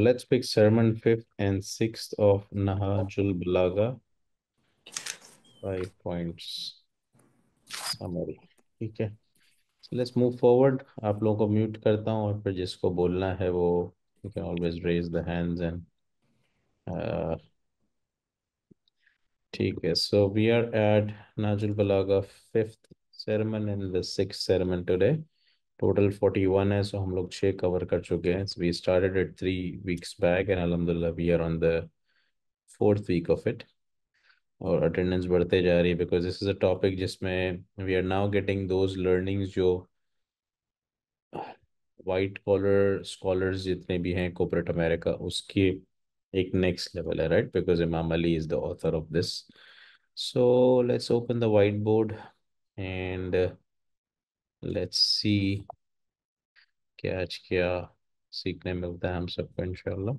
let's pick sermon 5th and 6th of Nahajul Balaga. Five points summary. Okay. So let's move forward. Aap logo mute karta hoon. Aap और फिर जिसको बोलना है वो you can always raise the hands and ठीक है so we are at Nahjul Balagha sermon and the sixth sermon today. Total forty one है so हम लोग छः कवर कर चुके हैं we started at three weeks back and अलहमदिल्ला we are on the fourth week of it और attendance बढ़ते जा रही है because this is a topic जिसमें we are now getting those learnings जो वाइट कॉलर स्कॉलर्स जितने भी हैं कोपरेट अमेरिका उसकी एक नेक्स्ट लेवल है right because Imam Ali is the author of this so let's open the white board and Let's see. क्या आज क्या सीखने मिलता है हम सबको इंशाल्लाह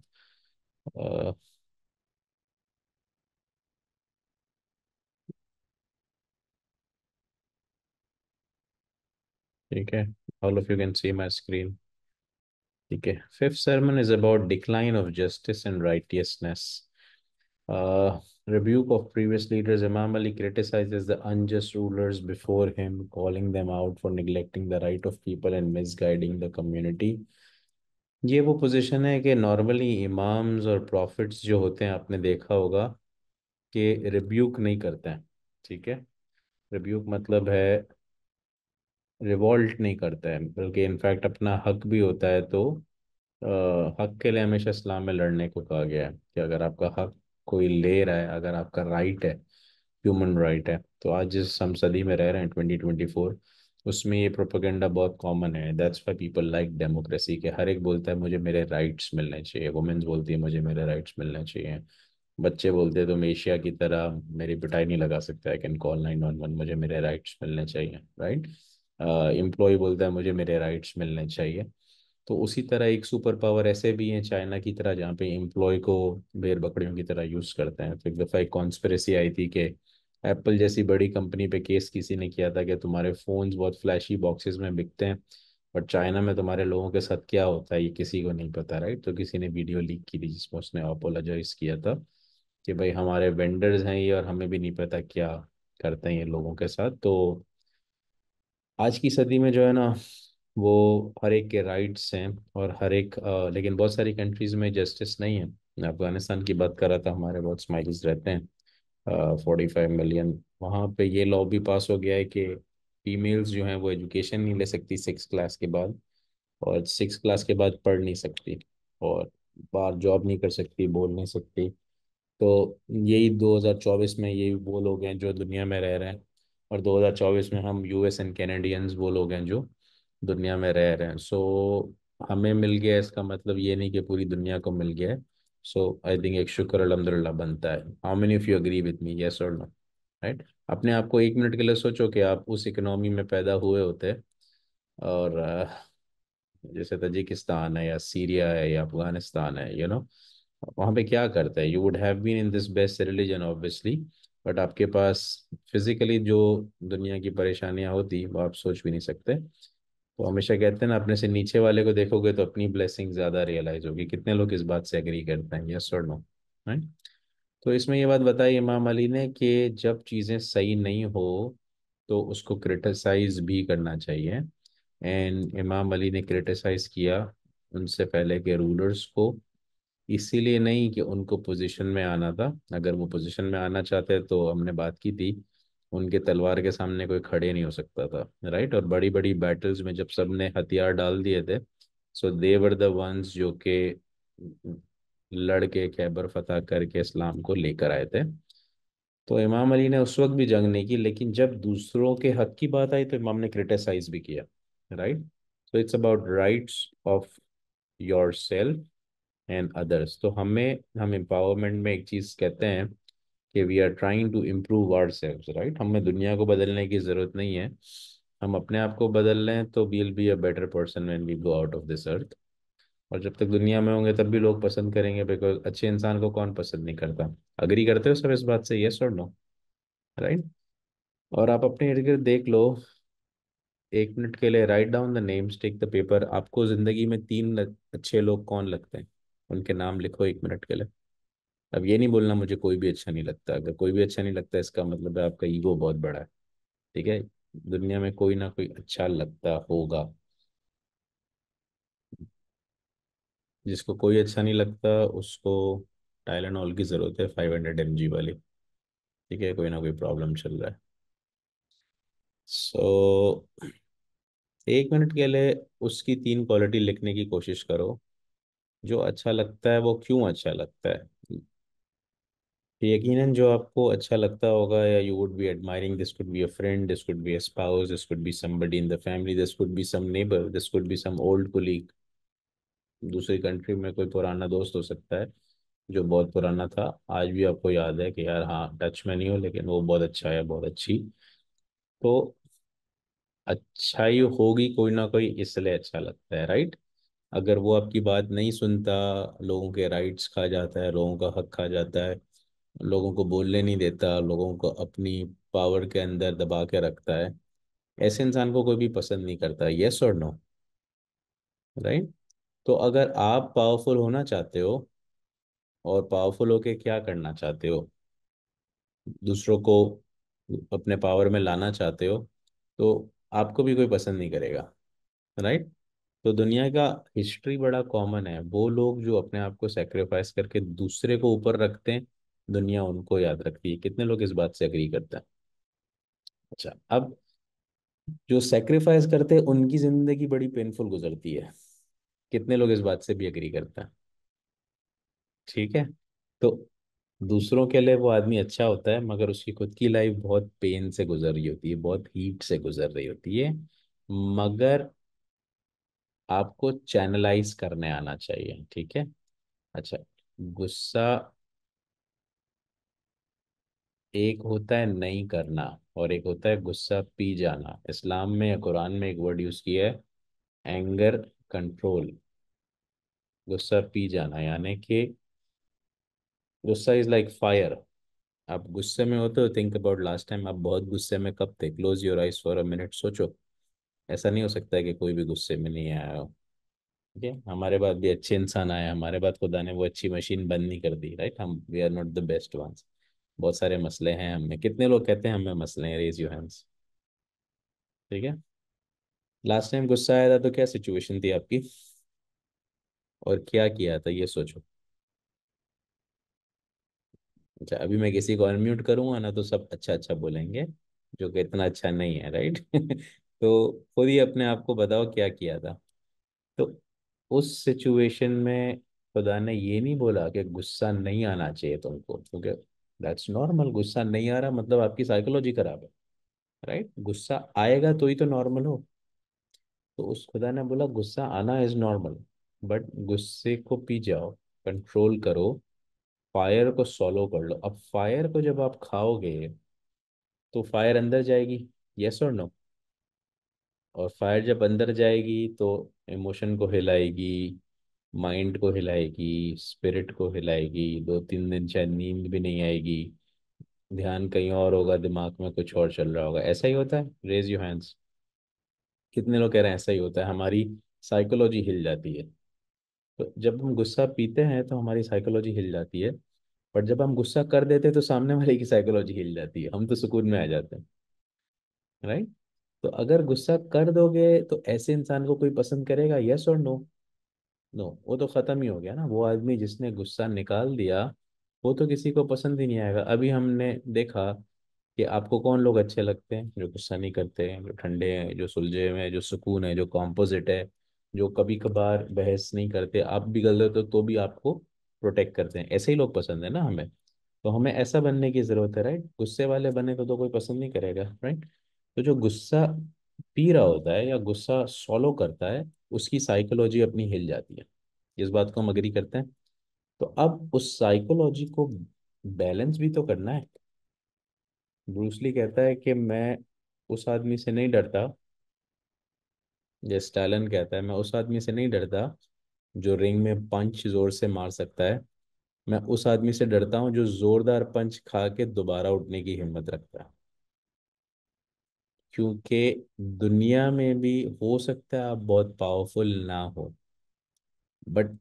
ठीक है all of you can see my screen ठीक है fifth sermon is about decline of justice and righteousness uh, rebuke of previous leaders, Imam Ali criticizes the unjust rulers before him, calling them out for neglecting the right of people and misguiding the community. ये वो position है कि normally imams और profits जो होते हैं आपने देखा होगा कि रिब्यूक नहीं करते हैं ठीक है रिब्यूक मतलब है रिवॉल्ट नहीं करता है बल्कि इनफैक्ट अपना हक भी होता है तो आ, हक के लिए हमेशा इस्लाम में लड़ने को कहा गया है कि अगर आपका हक कोई ले रहा है अगर आपका राइट है ह्यूमन राइट है तो आज जिस हम सदी में रह रहे हैं ट्वेंटी ट्वेंटी फोर उसमें ये प्रोपोगेंडा बहुत कॉमन है that's why people like democracy के हर एक बोलता है मुझे मेरे राइट्स मिलने चाहिए वुमेन्स बोलती है मुझे मेरे राइट्स मिलने चाहिए बच्चे बोलते हैं तुम एशिया की तरह मेरी पिटाई नहीं लगा सकते I can call nine one one मुझे मेरे राइट्स मिलने चाहिए राइट एम्प्लॉय बोलता है मुझे मेरे राइट्स मिलने चाहिए तो उसी तरह एक सुपर पावर ऐसे भी हैं चाइना की तरह जहाँ पे एम्प्लॉय को बेर बकरियों की तरह यूज़ करते हैं तो एक दफ़ा एक कॉन्स्परेसी आई थी कि एप्पल जैसी बड़ी कंपनी पे केस किसी ने किया था कि तुम्हारे फ़ोन्स बहुत फ्लैशी बॉक्सेस में बिकते हैं और चाइना में तुम्हारे लोगों के साथ क्या होता है ये किसी को नहीं पता राइट तो किसी ने वीडियो लीक की थी जिसमें उसने अपोलोजाइज किया था कि भाई हमारे वेंडर्स हैं ये और हमें भी नहीं पता क्या करते हैं ये लोगों के साथ तो आज की सदी में जो है ना वो हर एक के राइट्स हैं और हर एक लेकिन बहुत सारी कंट्रीज में जस्टिस नहीं है अफगानिस्तान की बात कर रहा था हमारे बहुत स्माइलिस रहते हैं फोर्टी फाइव मिलियन वहाँ पे ये लॉ भी पास हो गया है कि फीमेल्स जो हैं वो एजुकेशन नहीं ले सकती सिक्स क्लास के बाद और सिक्स क्लास के बाद पढ़ नहीं सकती और बाहर जॉब नहीं कर सकती बोल नहीं सकती तो यही 2024 में यही वो लोग हैं जो दुनिया में रह रहे हैं और 2024 में हम यूएस एंड कैनेडियंस वो लोग हैं जो दुनिया में रह रहे हैं सो so, हमें मिल गया इसका मतलब ये नहीं कि पूरी दुनिया को मिल गया है सो आई थिंक एक शुक्र अलहमदिल्ला बनता है how many of you agree with me yes और नो राइट अपने आप को एक मिनट के लिए सोचो कि आप उस इकोनॉमी में पैदा हुए होते और जैसे तजिकिस्तान है या सीरिया है या अफगानिस्तान है यू you नो know? वहाँ पे क्या करते हैं you would have been in this best religion obviously but आपके पास फिजिकली जो दुनिया की परेशानियाँ होती वो आप सोच भी नहीं सकते वो हमेशा कहते हैं ना अपने से नीचे वाले को देखोगे तो अपनी ब्लेसिंग ज्यादा रियलाइज होगी कितने लोग इस बात से एग्री करते हैं यस और नो राइट तो इसमें ये बात बताई इमाम अली ने कि जब चीज़ें सही नहीं हो तो उसको क्रिटिसाइज भी करना चाहिए एंड इमाम अली ने क्रिटिसाइज किया उनसे पहले के रूलर्स को इसीलिए नहीं कि उनको पोजीशन में आना था अगर वो पोजीशन में आना चाहते तो हमने बात की थी उनके तलवार के सामने कोई खड़े नहीं हो सकता था राइट और बड़ी बड़ी बैटल्स में जब सब ने हथियार डाल दिए थे सो दे वर द वंस जो के लड़के खैबर फतेह करके इस्लाम को लेकर आए थे तो इमाम अली ने उस वक्त भी जंग नहीं की लेकिन जब दूसरों के हक की बात आई तो इमाम ने क्रिटिसाइज भी किया right so it's about rights of yourself and others तो हमें हम एम्पावरमेंट में एक चीज़ कहते हैं कि we are trying to improve ourselves right हमें दुनिया को बदलने की ज़रूरत नहीं है हम अपने आप को बदल लें तो we'll be a better person when we go out of this earth और जब तक दुनिया में होंगे तब भी लोग पसंद करेंगे बिकॉज अच्छे इंसान को कौन पसंद नहीं करता अग्री करते हो सर इस बात से येस और नो राइट और आप अपने इर्द गिर्द देख लो एक मिनट के लिए write down the names take the paper आपको जिंदगी में तीन अच्छे लोग कौन लगते हैं उनके नाम लिखो एक मिनट के लिए अब ये नहीं बोलना मुझे कोई भी अच्छा नहीं लगता अगर कोई भी अच्छा नहीं लगता इसका मतलब है आपका ईगो बहुत बड़ा है ठीक है दुनिया में कोई ना कोई अच्छा लगता होगा जिसको कोई अच्छा नहीं लगता उसको टाइलानॉल की ज़रूरत है फाइव हंड्रेड एम जी वाली ठीक है कोई ना कोई प्रॉब्लम चल रहा है सो so, एक मिनट के लिए उसकी तीन क्वालिटी लिखने की कोशिश करो जो अच्छा लगता है वो क्यों अच्छा लगता है यकीनन जो आपको अच्छा लगता होगा या you would be admiring this could be a friend this could be a spouse this could be somebody in the family this could be some neighbour this could be some old colleague दूसरी country में कोई पुराना दोस्त हो सकता है जो बहुत पुराना था आज भी आपको याद है कि यार हाँ टच में नहीं हो लेकिन वो बहुत अच्छा है बहुत अच्छी तो अच्छाई होगी कोई ना कोई इसलिए अच्छा लगता है राइट अगर वो आपकी बात नहीं सुनता लोगों के राइट्स खा जाता है लोगों का हक खा जाता है लोगों को बोलने नहीं देता लोगों को अपनी पावर के अंदर दबा के रखता है ऐसे इंसान को कोई भी पसंद नहीं करता येस और नो राइट तो अगर आप पावरफुल होना चाहते हो और पावरफुल होके क्या करना चाहते हो दूसरों को अपने पावर में लाना चाहते हो तो आपको भी कोई पसंद नहीं करेगा राइट तो दुनिया का हिस्ट्री बड़ा कॉमन है वो लोग जो अपने आप को सेक्रीफाइस करके दूसरे को ऊपर रखते हैं दुनिया उनको याद रखती है कितने लोग इस बात से अग्री करते हैं अच्छा अब जो सेक्रीफाइस करते हैं उनकी जिंदगी बड़ी पेनफुल गुजरती है कितने लोग इस बात से भी अग्री करते हैं ठीक है तो दूसरों के लिए वो आदमी अच्छा होता है मगर उसकी खुद की लाइफ बहुत पेन से गुजर रही होती है बहुत हीट से गुजर रही होती है मगर आपको चैनलाइज करने आना चाहिए ठीक है अच्छा गुस्सा एक होता है नहीं करना और एक होता है गुस्सा पी जाना इस्लाम में या कुरान में एक वर्ड यूज़ किया है एंगर कंट्रोल गुस्सा पी जाना यानी कि गुस्सा इज़ लाइक फायर आप गुस्से में होते हो थिंक अबाउट लास्ट टाइम आप बहुत गुस्से में कब थे close your eyes for a minute सोचो ऐसा नहीं हो सकता है कि कोई भी गुस्से में नहीं आया हो ठीक है हमारे बाद भी अच्छे इंसान आए हमारे बाद खुदा ने वो अच्छी मशीन बंद नहीं कर दी राइट हम we are not the best ones बहुत सारे मसले हैं हमें कितने लोग कहते हैं हमें मसले हैं रेज यू हैंड्स ठीक है लास्ट टाइम गुस्सा आया था तो क्या सिचुएशन थी आपकी और क्या किया था ये सोचो अच्छा अभी मैं किसी को अनम्यूट करूंगा ना तो सब अच्छा अच्छा बोलेंगे जो कि इतना अच्छा नहीं है राइट तो खुद ही अपने आप को बताओ क्या किया था तो उस सिचुएशन में खुदा ने ये नहीं बोला कि गुस्सा नहीं आना चाहिए तुमको क्योंकि दैट्स नॉर्मल गुस्सा नहीं आ रहा मतलब आपकी साइकोलॉजी खराब है राइट गुस्सा आएगा तो ही तो नॉर्मल हो तो उस खुदा ने बोला गुस्सा आना इज नॉर्मल बट गुस्से को पी जाओ कंट्रोल करो फायर को सॉलो कर लो अब फायर को जब आप खाओगे तो फायर अंदर जाएगी यस और नो और फायर जब अंदर जाएगी तो इमोशन को हिलाएगी माइंड को हिलाएगी स्पिरिट को हिलाएगी दो तीन दिन शायद नींद भी नहीं आएगी ध्यान कहीं और होगा दिमाग में कुछ और चल रहा होगा ऐसा ही होता है रेज यू हैंड्स कितने लोग कह रहे हैं ऐसा ही होता है हमारी साइकोलॉजी हिल जाती है तो जब हम गुस्सा पीते हैं तो हमारी साइकोलॉजी हिल जाती है बट जब हम गुस्सा कर देते हैं तो सामने वाले की साइकोलॉजी हिल जाती है हम तो सुकून में आ जाते हैं राइट right? तो अगर गुस्सा कर दोगे तो ऐसे इंसान को कोई पसंद करेगा यस और नो नो वो तो ख़त्म ही हो गया ना वो आदमी जिसने गुस्सा निकाल दिया वो तो किसी को पसंद ही नहीं आएगा अभी हमने देखा कि आपको कौन लोग अच्छे लगते हैं जो गुस्सा नहीं करते हैं जो ठंडे हैं जो सुलझे हुए हैं जो सुकून है जो कॉम्पोजिट है जो कभी कभार बहस नहीं करते आप भी गलत हो तो, तो भी आपको प्रोटेक्ट करते हैं ऐसे ही लोग पसंद है ना हमें तो हमें ऐसा बनने की ज़रूरत है राइट गुस्से वाले बने तो तो कोई पसंद नहीं करेगा राइट तो जो गुस्सा पी रहा होता है या गुस्सा सॉलो करता है उसकी साइकोलॉजी अपनी हिल जाती है इस बात को हम अग्री करते हैं तो अब उस साइकोलॉजी को बैलेंस भी तो करना है ब्रूसली कहता है कि मैं उस आदमी से नहीं डरता जैसे स्टालन कहता है मैं उस आदमी से नहीं डरता जो रिंग में पंच जोर से मार सकता है मैं उस आदमी से डरता हूँ जो जोरदार पंच खा के दोबारा उठने की हिम्मत रखता है क्योंकि दुनिया में भी हो सकता है आप बहुत पावरफुल ना हो बट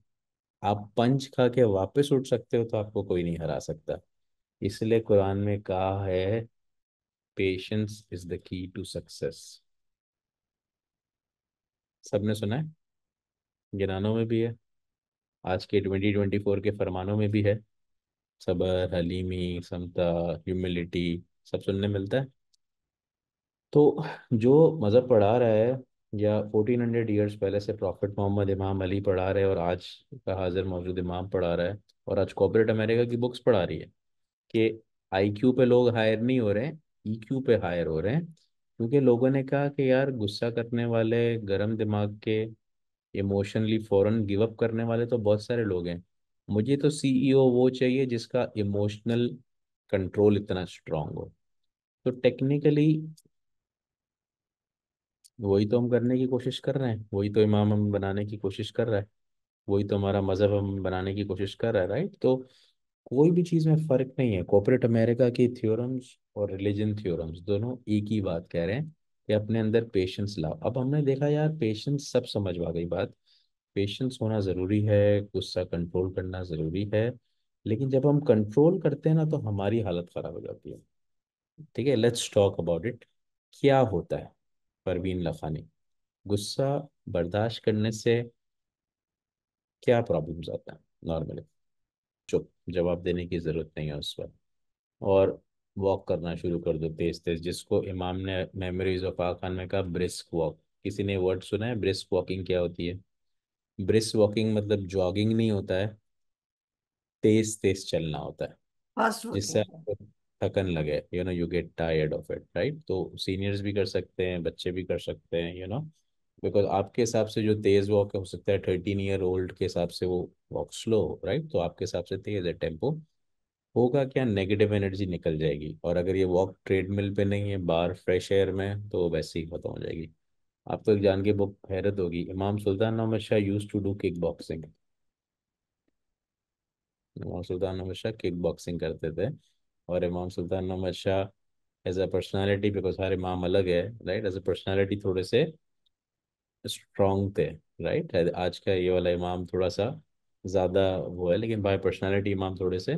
आप पंच खा के वापस उठ सकते हो तो आपको कोई नहीं हरा सकता इसलिए कुरान में कहा है patience is the key to success सबने सुना है गिनानों में भी है आज के ट्वेंटी ट्वेंटी फोर के फरमानों में भी है सबर हलीमी समता ह्यूमिलिटी सब सुनने मिलता है तो जो मज़हब पढ़ा रहा है या फोर्टीन हंड्रेड ईयर्स पहले से प्रॉफिट मोहम्मद इमाम अली पढ़ा रहे और आज का हाजिर मौजूद इमाम पढ़ा रहा है और आज कॉपरेट अमेरिका की बुक्स पढ़ा रही है कि आईक्यू पे लोग हायर नहीं हो रहे हैं ईक्यू e पे हायर हो रहे हैं क्योंकि लोगों ने कहा कि यार गुस्सा करने वाले गर्म दिमाग के इमोशनली फ़ौरन गिव अप करने वाले तो बहुत सारे लोग हैं मुझे तो सीईओ e वो चाहिए जिसका इमोशनल कंट्रोल इतना स्ट्रांग हो तो टेक्निकली वही तो हम करने की कोशिश कर रहे हैं वही तो इमाम हम बनाने की कोशिश कर रहा है वही तो हमारा मजहब हम बनाने की कोशिश कर रहा है राइट तो कोई भी चीज़ में फ़र्क नहीं है कॉपरेट अमेरिका की थ्योरम्स और रिलीजन थ्योरम्स दोनों एक ही बात कह रहे हैं कि अपने अंदर पेशेंस लाओ अब हमने देखा यार पेशेंस सब समझ आ गई बात पेशेंस होना ज़रूरी है गुस्सा कंट्रोल करना ज़रूरी है लेकिन जब हम कंट्रोल करते हैं ना तो हमारी हालत ख़राब हो जाती है ठीक है लेट्स टॉक अबाउट इट क्या होता है परवीन लखानी गुस्सा बर्दाश्त करने से क्या प्रॉब्लम्स आता है नॉर्मली चुप जवाब देने की ज़रूरत नहीं है उस पर और वॉक करना शुरू कर दो तेज तेज जिसको इमाम ने मेमोरीज ऑफ आ खान में कहा ब्रिस्क वॉक किसी ने वर्ड सुना है ब्रिस्क वॉकिंग क्या होती है ब्रिस्क वॉकिंग मतलब जॉगिंग नहीं होता है तेज तेज चलना होता है जिससे आपको थकन लगे you know you get tired of it right तो सीनियर्स भी कर सकते हैं बच्चे भी कर सकते हैं यू नो बिकॉज आपके हिसाब से जो तेज़ वॉक हो सकता है थर्टीन ईयर ओल्ड के हिसाब से वो वॉक स्लो राइट तो आपके हिसाब से तेज़ है टेम्पो होगा क्या नेगेटिव एनर्जी निकल जाएगी और अगर ये वॉक ट्रेडमिल पे नहीं है बाहर फ्रेश एयर में तो वैसे ही खत्म हो जाएगी आप तो जान के बहुत हैरत होगी Imam Sultan Ahmad Shah used to do kick boxing Imam Sultan Ahmad Shah kick boxing करते थे और Imam Sultan Ahmad Shah as a personality because हर इमाम अलग है राइट एज अ पर्सनैलिटी थोड़े से स्ट्रॉन्ग थे राइट आज का ये वाला इमाम थोड़ा सा ज़्यादा वो है लेकिन बाय पर्सनैलिटी इमाम थोड़े से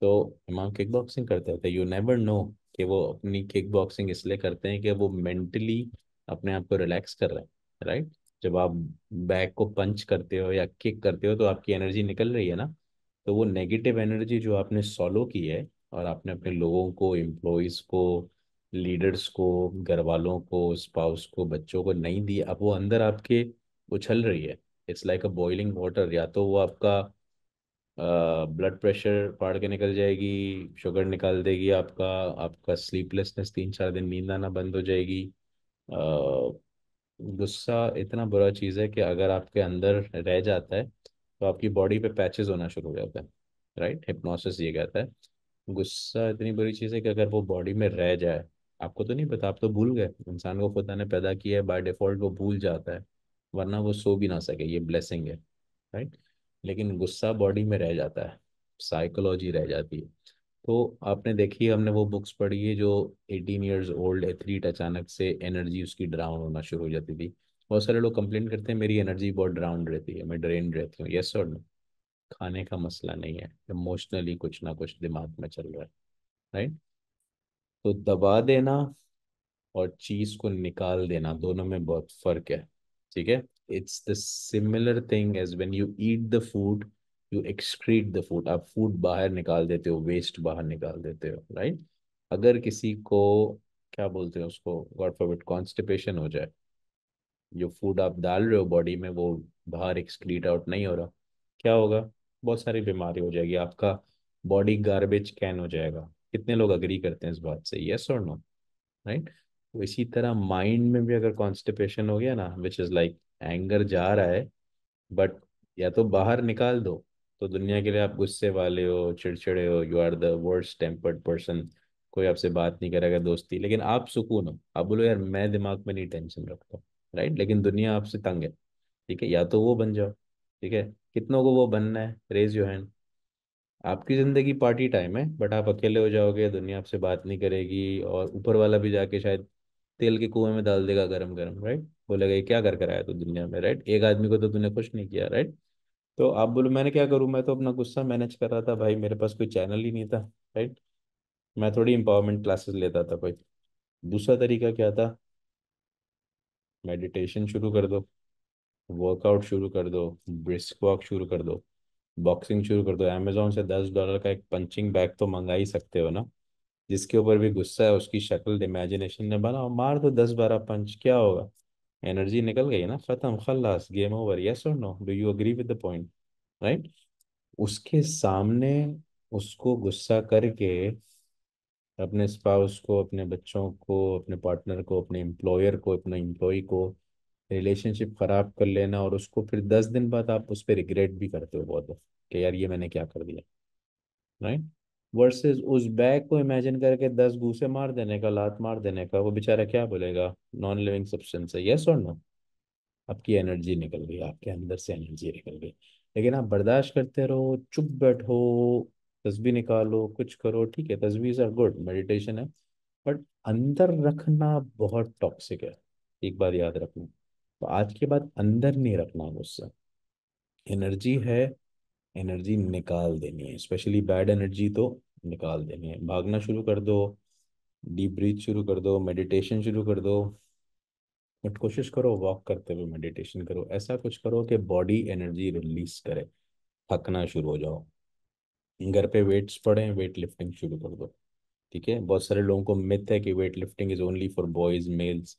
तो इमाम किक बॉक्सिंग करते थे यू नेवर नो कि वो अपनी किक बॉक्सिंग इसलिए करते हैं कि वो मेंटली अपने आप को रिलैक्स कर रहे हैं राइट जब आप बैक को पंच करते हो या किक करते हो तो आपकी एनर्जी निकल रही है ना तो वो नेगेटिव एनर्जी जो आपने सॉलो की है और आपने अपने लोगों को एम्प्लॉइज को लीडर्स को घर वालों को स्पाउस को बच्चों को नहीं दी अब वो अंदर आपके उछल रही है it's like a boiling water या तो वो आपका ब्लड प्रेशर फाड़ के निकल जाएगी शुगर निकाल देगी आपका आपका स्लीपलेसनेस तीन चार दिन नींद आना बंद हो जाएगी गुस्सा इतना बुरा चीज़ है कि अगर आपके अंदर रह जाता है तो आपकी बॉडी पे पैचेस होना शुरू हो जाता है राइट हिप्नोसिस ये कहता है गुस्सा इतनी बुरी चीज़ है कि अगर वो बॉडी में रह जाए आपको तो नहीं पता आप तो भूल गए इंसान को खुदा ने पैदा किया है बाय डिफॉल्ट वो भूल जाता है वरना वो सो भी ना सके ये ब्लेसिंग है राइट लेकिन गुस्सा बॉडी में रह जाता है साइकोलॉजी रह जाती है तो आपने देखी हमने वो बुक्स पढ़ी है जो एटीन ईयर्स ओल्ड एथलीट अचानक से एनर्जी उसकी ड्राउन होना शुरू हो जाती थी बहुत सारे लोग कंप्लेन करते हैं मेरी एनर्जी बहुत ड्राउन रहती है मैं ड्रेन रहती हूँ येस और नो खाने का मसला नहीं है इमोशनली कुछ ना कुछ दिमाग में चल रहा है राइट तो दबा देना और चीज को निकाल देना दोनों में बहुत फर्क है ठीक है it's the similar thing as when you eat the food you excrete the food आप फूड बाहर निकाल देते हो वेस्ट बाहर निकाल देते हो राइट अगर किसी को क्या बोलते हैं उसको गॉड फॉरबिट कॉन्स्टिपेशन हो जाए जो फूड आप डाल रहे हो बॉडी में वो बाहर एक्सक्रीट आउट नहीं हो रहा क्या होगा बहुत सारी बीमारी हो जाएगी आपका बॉडी गार्बेज कैन हो जाएगा कितने लोग अग्री करते हैं इस बात से यस और नो राइट तो इसी तरह माइंड में भी अगर कॉन्स्टिपेशन हो गया ना विच इज़ लाइक एंगर जा रहा है बट या तो बाहर निकाल दो तो दुनिया के लिए आप गुस्से वाले हो चिड़चिड़े हो you are the worst tempered person कोई आपसे बात नहीं करेगा दोस्ती लेकिन आप सुकून हो आप बोलो यार मैं दिमाग में नहीं टेंशन रखता राइट लेकिन दुनिया आपसे तंग है ठीक है या तो वो बन जाओ ठीक है कितनों को वो बनना है रेज योर हैंड आपकी ज़िंदगी पार्टी टाइम है बट आप अकेले हो जाओगे दुनिया आपसे बात नहीं करेगी और ऊपर वाला भी जाके शायद तेल के कुएं में डाल देगा गरम गरम राइट बोलेगा ये क्या कर कर आया तू तो दुनिया में राइट एक आदमी को तो तूने कुछ नहीं किया राइट तो आप बोलो मैंने क्या करूँ मैं तो अपना गुस्सा मैनेज कर रहा था भाई मेरे पास कोई चैनल ही नहीं था राइट मैं थोड़ी एम्पावरमेंट क्लासेस लेता था कोई दूसरा तरीका क्या था मेडिटेशन शुरू कर दो वर्कआउट शुरू कर दो ब्रिस्क वॉक शुरू कर दो बॉक्सिंग शुरू कर दो अमेजोन से दस डॉलर का एक पंचिंग बैग तो मंगा ही सकते हो ना जिसके ऊपर भी गुस्सा है उसकी शक्ल इमेजिनेशन ने बना मार दो दस बारह पंच क्या होगा एनर्जी निकल गई ना खत्म खल्लास गेम ओवर यस और no do you agree with the point right उसके सामने उसको गुस्सा करके अपने स्पाउस को अपने बच्चों को अपने पार्टनर को अपने एम्प्लॉयर को अपने एम्प्लॉय को रिलेशनशिप खराब कर लेना और उसको फिर दस दिन बाद आप उस पर रिग्रेट भी करते हो बहुत कि यार ये मैंने क्या कर दिया राइट वर्सेस उस बैग को इमेजिन करके दस घूसे मार देने का लात मार देने का वो बेचारा क्या बोलेगा नॉन लिविंग सब्सटेंस है यस और नो आपकी एनर्जी निकल गई आपके अंदर से एनर्जी निकल गई लेकिन आप बर्दाश्त करते रहो चुप बैठो तस्वीर निकालो कुछ करो ठीक है तस्वीर आर गुड मेडिटेशन है बट अंदर रखना बहुत टॉक्सिक है एक बात याद रखना तो आज के बाद अंदर नहीं रखना गुस्सा एनर्जी है एनर्जी निकाल देनी है स्पेशली बैड एनर्जी तो निकाल देनी है भागना शुरू कर दो डीप ब्रीथ शुरू कर दो मेडिटेशन शुरू कर दो बट कोशिश करो वॉक करते हुए मेडिटेशन करो ऐसा कुछ करो कि बॉडी एनर्जी रिलीज करे थकना शुरू हो जाओ घर पे वेट्स पड़े वेट लिफ्टिंग शुरू कर दो ठीक है बहुत सारे लोगों को मिथ है कि weight lifting is only for boys males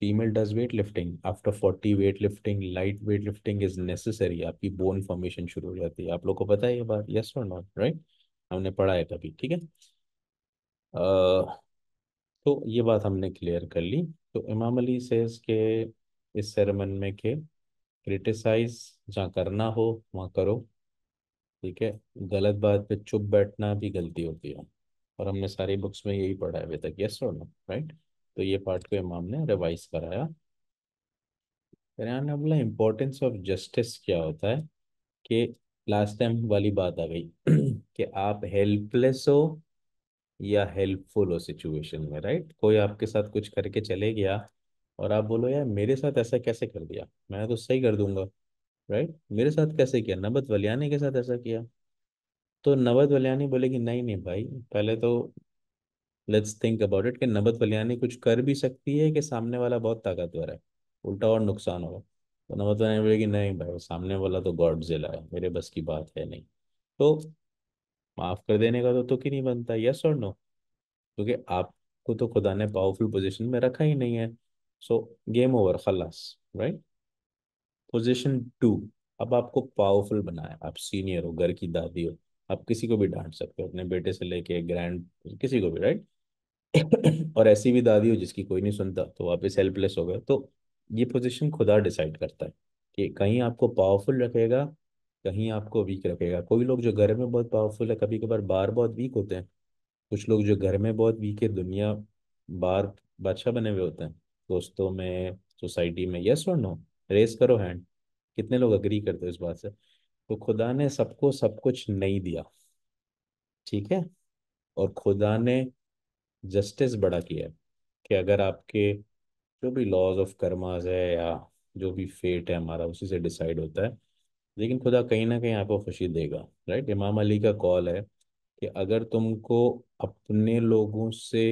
female does weight lifting after forty weight lifting light weight lifting is necessary आपकी बोन फॉर्मेशन शुरू हो जाती है आप लोग को पता है ये बात यस और नॉट राइट हमने पढ़ा है कभी ठीक है तो ये बात हमने क्लियर कर ली तो इमाम अली सेज के इस सेरेमन में के क्रिटिसाइज जहाँ करना हो वहाँ करो ठीक है गलत बात पे चुप बैठना भी गलती होती है और हमने सारी बुक्स में यही पढ़ा है अभी तक यस और नो राइट तो ये पार्ट को इमाम ने रिवाइज कराया फिर बोला इम्पोर्टेंस ऑफ जस्टिस क्या होता है कि लास्ट टाइम वाली बात आ गई कि आप हेल्पलेस हो या हेल्पफुल हो सिचुएशन में राइट कोई आपके साथ कुछ करके चले गया और आप बोलो यार मेरे साथ ऐसा कैसे कर दिया मैं तो सही कर दूंगा राइट मेरे साथ कैसे किया नबत वलियानी के साथ ऐसा किया तो नबत वलियानी बोलेगी नहीं नहीं भाई पहले तो लेट्स थिंक अबाउट इट कि नबत वलियानी कुछ कर भी सकती है कि सामने वाला बहुत ताकतवर है उल्टा और नुकसान होगा तो नबत वलियानी बोलेगी नहीं भाई सामने वाला तो गॉड जिला है मेरे बस की बात है नहीं तो माफ़ कर देने का तो तुक ही नहीं बनता यस और नो क्योंकि आपको तो खुदा ने पावरफुल पोजिशन में रखा ही नहीं है सो गेम ओवर खलास राइट पोजिशन टू अब आपको पावरफुल बनाए आप सीनियर हो घर की दादी हो आप किसी को भी डांट सकते हो अपने बेटे से लेके ग्रैंड किसी को भी राइट और ऐसी भी दादी हो जिसकी कोई नहीं सुनता तो वापस हेल्पलेस हो गए तो ये पोजीशन खुदा डिसाइड करता है कि कहीं आपको पावरफुल रखेगा कहीं आपको वीक रखेगा कोई लोग जो घर में बहुत पावरफुल है कभी कभार बाहर बहुत वीक होते हैं कुछ लोग जो घर में बहुत वीक है दुनिया बाहर बादशाह बने हुए होते हैं दोस्तों में सोसाइटी में यस और नो रेस करो हैंड कितने लोग अग्री करते हो इस बात से तो खुदा ने सबको सब कुछ नहीं दिया ठीक है और खुदा ने जस्टिस बड़ा किया है कि अगर आपके जो भी लॉज ऑफ कर्माज है या जो भी फेट है हमारा उसी से डिसाइड होता है लेकिन खुदा कहीं ना कहीं आपको खुशी देगा राइट इमाम अली का कॉल है कि अगर तुमको अपने लोगों से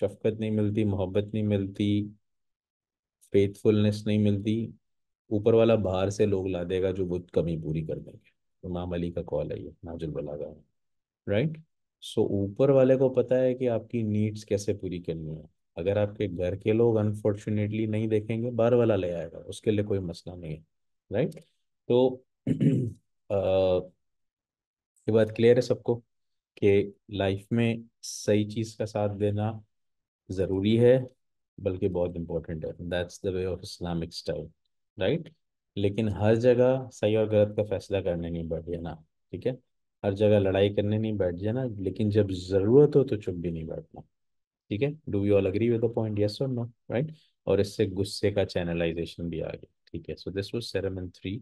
शफकत नहीं मिलती मोहब्बत नहीं मिलती फेथफुलनेस नहीं मिलती ऊपर वाला बाहर से लोग ला देगा जो बुद्ध कमी पूरी कर देंगे इमाम अली का कॉल है ये नाजुल बलागा राइट सो ऊपर वाले को पता है कि आपकी नीड्स कैसे पूरी करनी है अगर आपके घर के लोग अनफॉर्चुनेटली नहीं देखेंगे बाहर वाला ले आएगा उसके लिए कोई मसला नहीं है राइट तो ये बात क्लियर है सबको कि लाइफ में सही चीज़ का साथ देना ज़रूरी है बल्कि बहुत इंपॉर्टेंट है that's the way of Islamic style right लेकिन हर जगह सही और गलत का फैसला करने नहीं बढ़िया ना ठीक है हर जगह लड़ाई करने नहीं बैठ जाना लेकिन जब जरूरत हो तो चुप भी नहीं बैठना ठीक है do you all agree with the point yes और नो राइट और इससे गुस्से का चैनलाइजेशन भी आ गया ठीक है so this was sermon three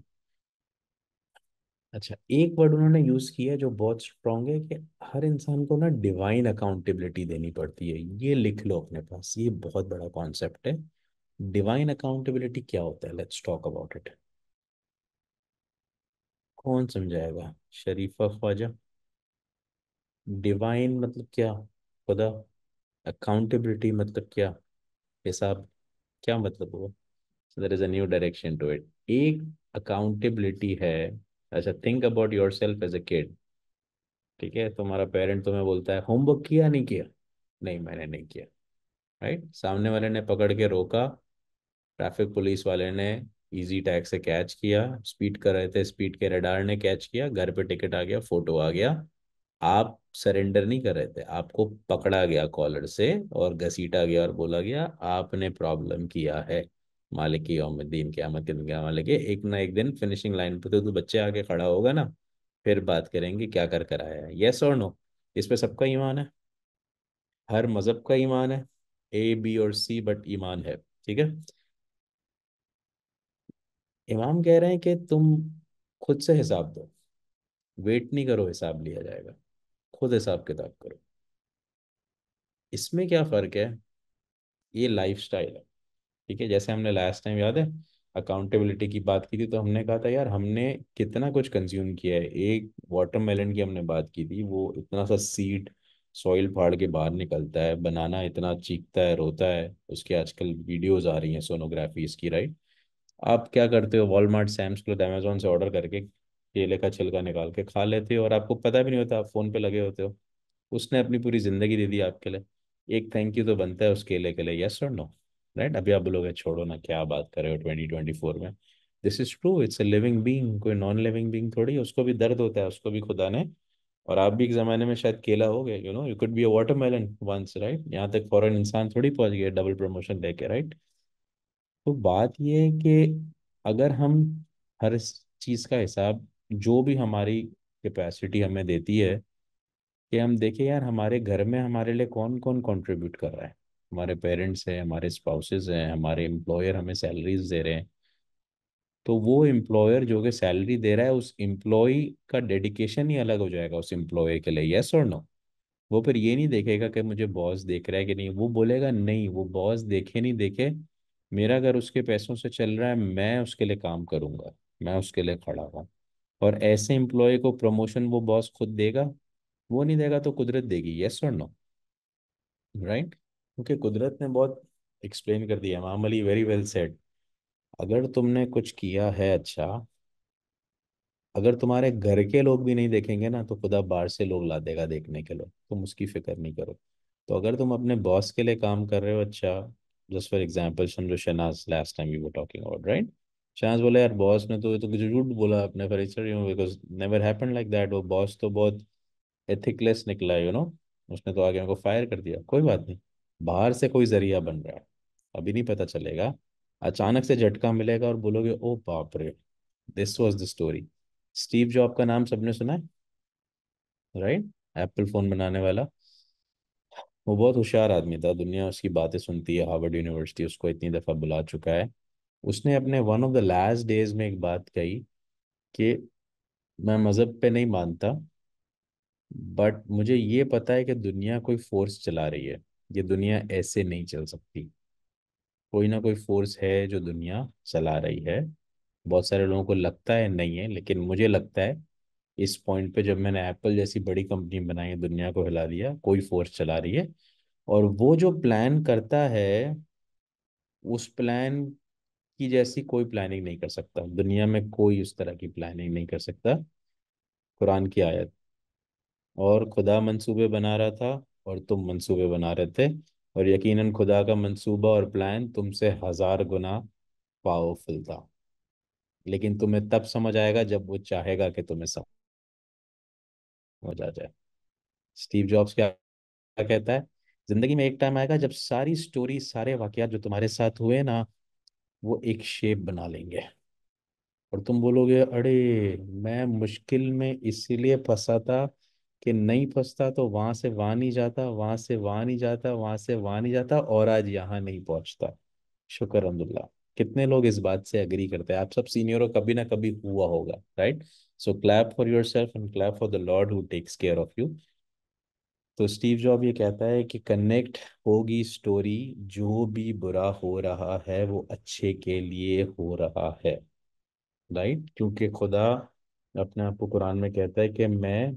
अच्छा एक वर्ड उन्होंने यूज किया जो बहुत स्ट्रॉन्ग है कि हर इंसान को ना डिवाइन अकाउंटेबिलिटी देनी पड़ती है ये लिख लो अपने पास ये बहुत बड़ा कॉन्सेप्ट है डिवाइन अकाउंटेबिलिटी क्या होता है लेट्स टॉक अबाउट इट कौन समझाएगा शरीफा ख्वाजा डिवाइन मतलब क्या खुदा अकाउंटेबिलिटी मतलब क्या हिसाब क्या मतलब हुआ so there is a new direction to it एक अकाउंटेबिलिटी है अच्छा think about yourself as a kid ठीक है तुम्हारा तो पेरेंट तुम्हें बोलता है होमवर्क किया नहीं किया नहीं मैंने नहीं किया राइट right? सामने वाले ने पकड़ के रोका ट्रैफिक पुलिस वाले ने इजी टैग से कैच किया स्पीड कर रहे थे स्पीड के रडार ने कैच किया घर पे टिकट आ गया फोटो आ गया आप सरेंडर नहीं कर रहे थे आपको पकड़ा गया कॉलर से और घसीटा गया और बोला गया आपने प्रॉब्लम किया है मालिक की के अहमद के क्या मालिक एक ना एक दिन फिनिशिंग लाइन पे तो तू तो बच्चे आके खड़ा होगा ना फिर बात करेंगे क्या कर कर आया है येस और नो इस पे सबका ईमान है हर मज़हब का ईमान है ए बी और सी बट ईमान है ठीक है इमाम कह रहे हैं कि तुम खुद से हिसाब दो वेट नहीं करो हिसाब लिया जाएगा खुद हिसाब किताब करो इसमें क्या फ़र्क है ये लाइफ है ठीक है जैसे हमने लास्ट टाइम याद है अकाउंटेबिलिटी की बात की थी तो हमने कहा था यार हमने कितना कुछ कंज्यूम किया है एक वाटरमेलन की हमने बात की थी वो इतना सा सीड सॉइल फाड़ के बाहर निकलता है बनाना इतना चीखता है रोता है उसके आजकल वीडियोस आ रही हैं सोनोग्राफीज की राइट आप क्या करते हो वॉलमार्ट सैम्स क्लोथ अमेजोन से ऑर्डर करके केले का छिलका निकाल के खा लेते हो और आपको पता भी नहीं होता आप फ़ोन पे लगे होते हो उसने अपनी पूरी ज़िंदगी दे दी आपके लिए एक थैंक यू तो बनता है उस केले के लिए यस और नो राइट अभी आप बोलोगे छोड़ो ना क्या बात कर रहे हो ट्वेंटी ट्वेंटी फोर में this is true it's a living being कोई नॉन लिविंग बींग थोड़ी उसको भी दर्द होता है उसको भी खुदा ने और आप भी एक ज़माने में शायद केला हो गए you know you could be a watermelon once right यहाँ तक फॉरन इंसान थोड़ी पहुँच गया डबल प्रमोशन के राइट right? तो बात यह है कि अगर हम हर चीज़ का हिसाब जो भी हमारी कैपेसिटी हमें देती है कि हम देखें यार हमारे घर में हमारे लिए कौन कौन कंट्रीब्यूट कर रहा है हमारे पेरेंट्स हैं हमारे स्पाउसेस हैं हमारे एम्प्लॉयर हमें सैलरीज दे रहे हैं तो वो एम्प्लॉयर जो कि सैलरी दे रहा है उस एम्प्लॉय का डेडिकेशन ही अलग हो जाएगा उस एम्प्लॉय के लिए यस और नो वो फिर ये नहीं देखेगा कि मुझे बॉस देख रहा है कि नहीं वो बोलेगा नहीं वो बॉस देखे नहीं देखे मेरा अगर उसके पैसों से चल रहा है मैं उसके लिए काम करूंगा मैं उसके लिए खड़ा हूँ और ऐसे एम्प्लॉय को प्रमोशन वो बॉस खुद देगा वो नहीं देगा तो कुदरत देगी यस और नो राइट क्योंकि कुदरत ने बहुत एक्सप्लेन कर दिया माम अली वेरी वेल सेड अगर तुमने कुछ किया है अच्छा अगर तुम्हारे घर के लोग भी नहीं देखेंगे ना तो खुदा बाहर से लोग ला देगा देखने के लोग तुम उसकी फिक्र नहीं करो तो अगर तुम अपने बॉस के लिए काम कर रहे हो अच्छा जस्ट फॉर एग्जाम्पल समझो Shehnaz last time you were talking about right Shehnaz बोला यार बॉस ने तो ये तो झूठ बोला अपने for you because never happen like that वो बॉस तो बहुत एथिकलेस निकला यू you नो know? उसने तो आगे उनको फायर कर दिया कोई बात नहीं बाहर से कोई जरिया बन रहा है अभी नहीं पता चलेगा अचानक से झटका मिलेगा और बोलोगे ओ बाप रे this was the story Steve Job का नाम सबने सुना है राइट एप्पल फोन बनाने वाला वो बहुत होशियार आदमी था दुनिया उसकी बातें सुनती है हार्वर्ड यूनिवर्सिटी उसको इतनी दफ़ा बुला चुका है उसने अपने one of the last days में एक बात कही कि मैं मज़हब पे नहीं मानता बट मुझे ये पता है कि दुनिया कोई फोर्स चला रही है ये दुनिया ऐसे नहीं चल सकती कोई ना कोई फोर्स है जो दुनिया चला रही है बहुत सारे लोगों को लगता है नहीं है लेकिन मुझे लगता है इस पॉइंट पे जब मैंने एप्पल जैसी बड़ी कंपनी बनाई दुनिया को हिला दिया कोई फोर्स चला रही है और वो जो प्लान करता है उस प्लान की जैसी कोई प्लानिंग नहीं कर सकता दुनिया में कोई उस तरह की प्लानिंग नहीं कर सकता कुरान की आयत और खुदा मंसूबे बना रहा था और तुम मंसूबे बना रहे थे और यकीनन खुदा का मंसूबा और प्लान तुमसे हजार गुना पावरफुल था लेकिन तुम्हें तब समझ आएगा जब वो चाहेगा कि तुम्हें समझ जा जाए स्टीव जॉब्स क्या कहता है जिंदगी में एक टाइम आएगा जब सारी स्टोरी सारे वाकयात जो तुम्हारे साथ हुए ना वो एक शेप बना लेंगे और तुम बोलोगे अरे मैं मुश्किल में इसीलिए फंसा था कि नहीं फंसता तो वहां से वहां नहीं जाता वहां से वहां नहीं जाता वहां से वहां नहीं जाता और आज यहाँ नहीं पहुंचता शुक्र अलहमदुल्ला कितने लोग इस बात से अग्री करते हैं आप सब सीनियर हो कभी ना कभी हुआ होगा right so clap for yourself and clap for the lord who takes care of you तो स्टीव जॉब ये कहता है कि कनेक्ट होगी स्टोरी जो भी बुरा हो रहा है वो अच्छे के लिए हो रहा है राइट right? क्योंकि खुदा अपने आप को कुरान में कहता है कि मैं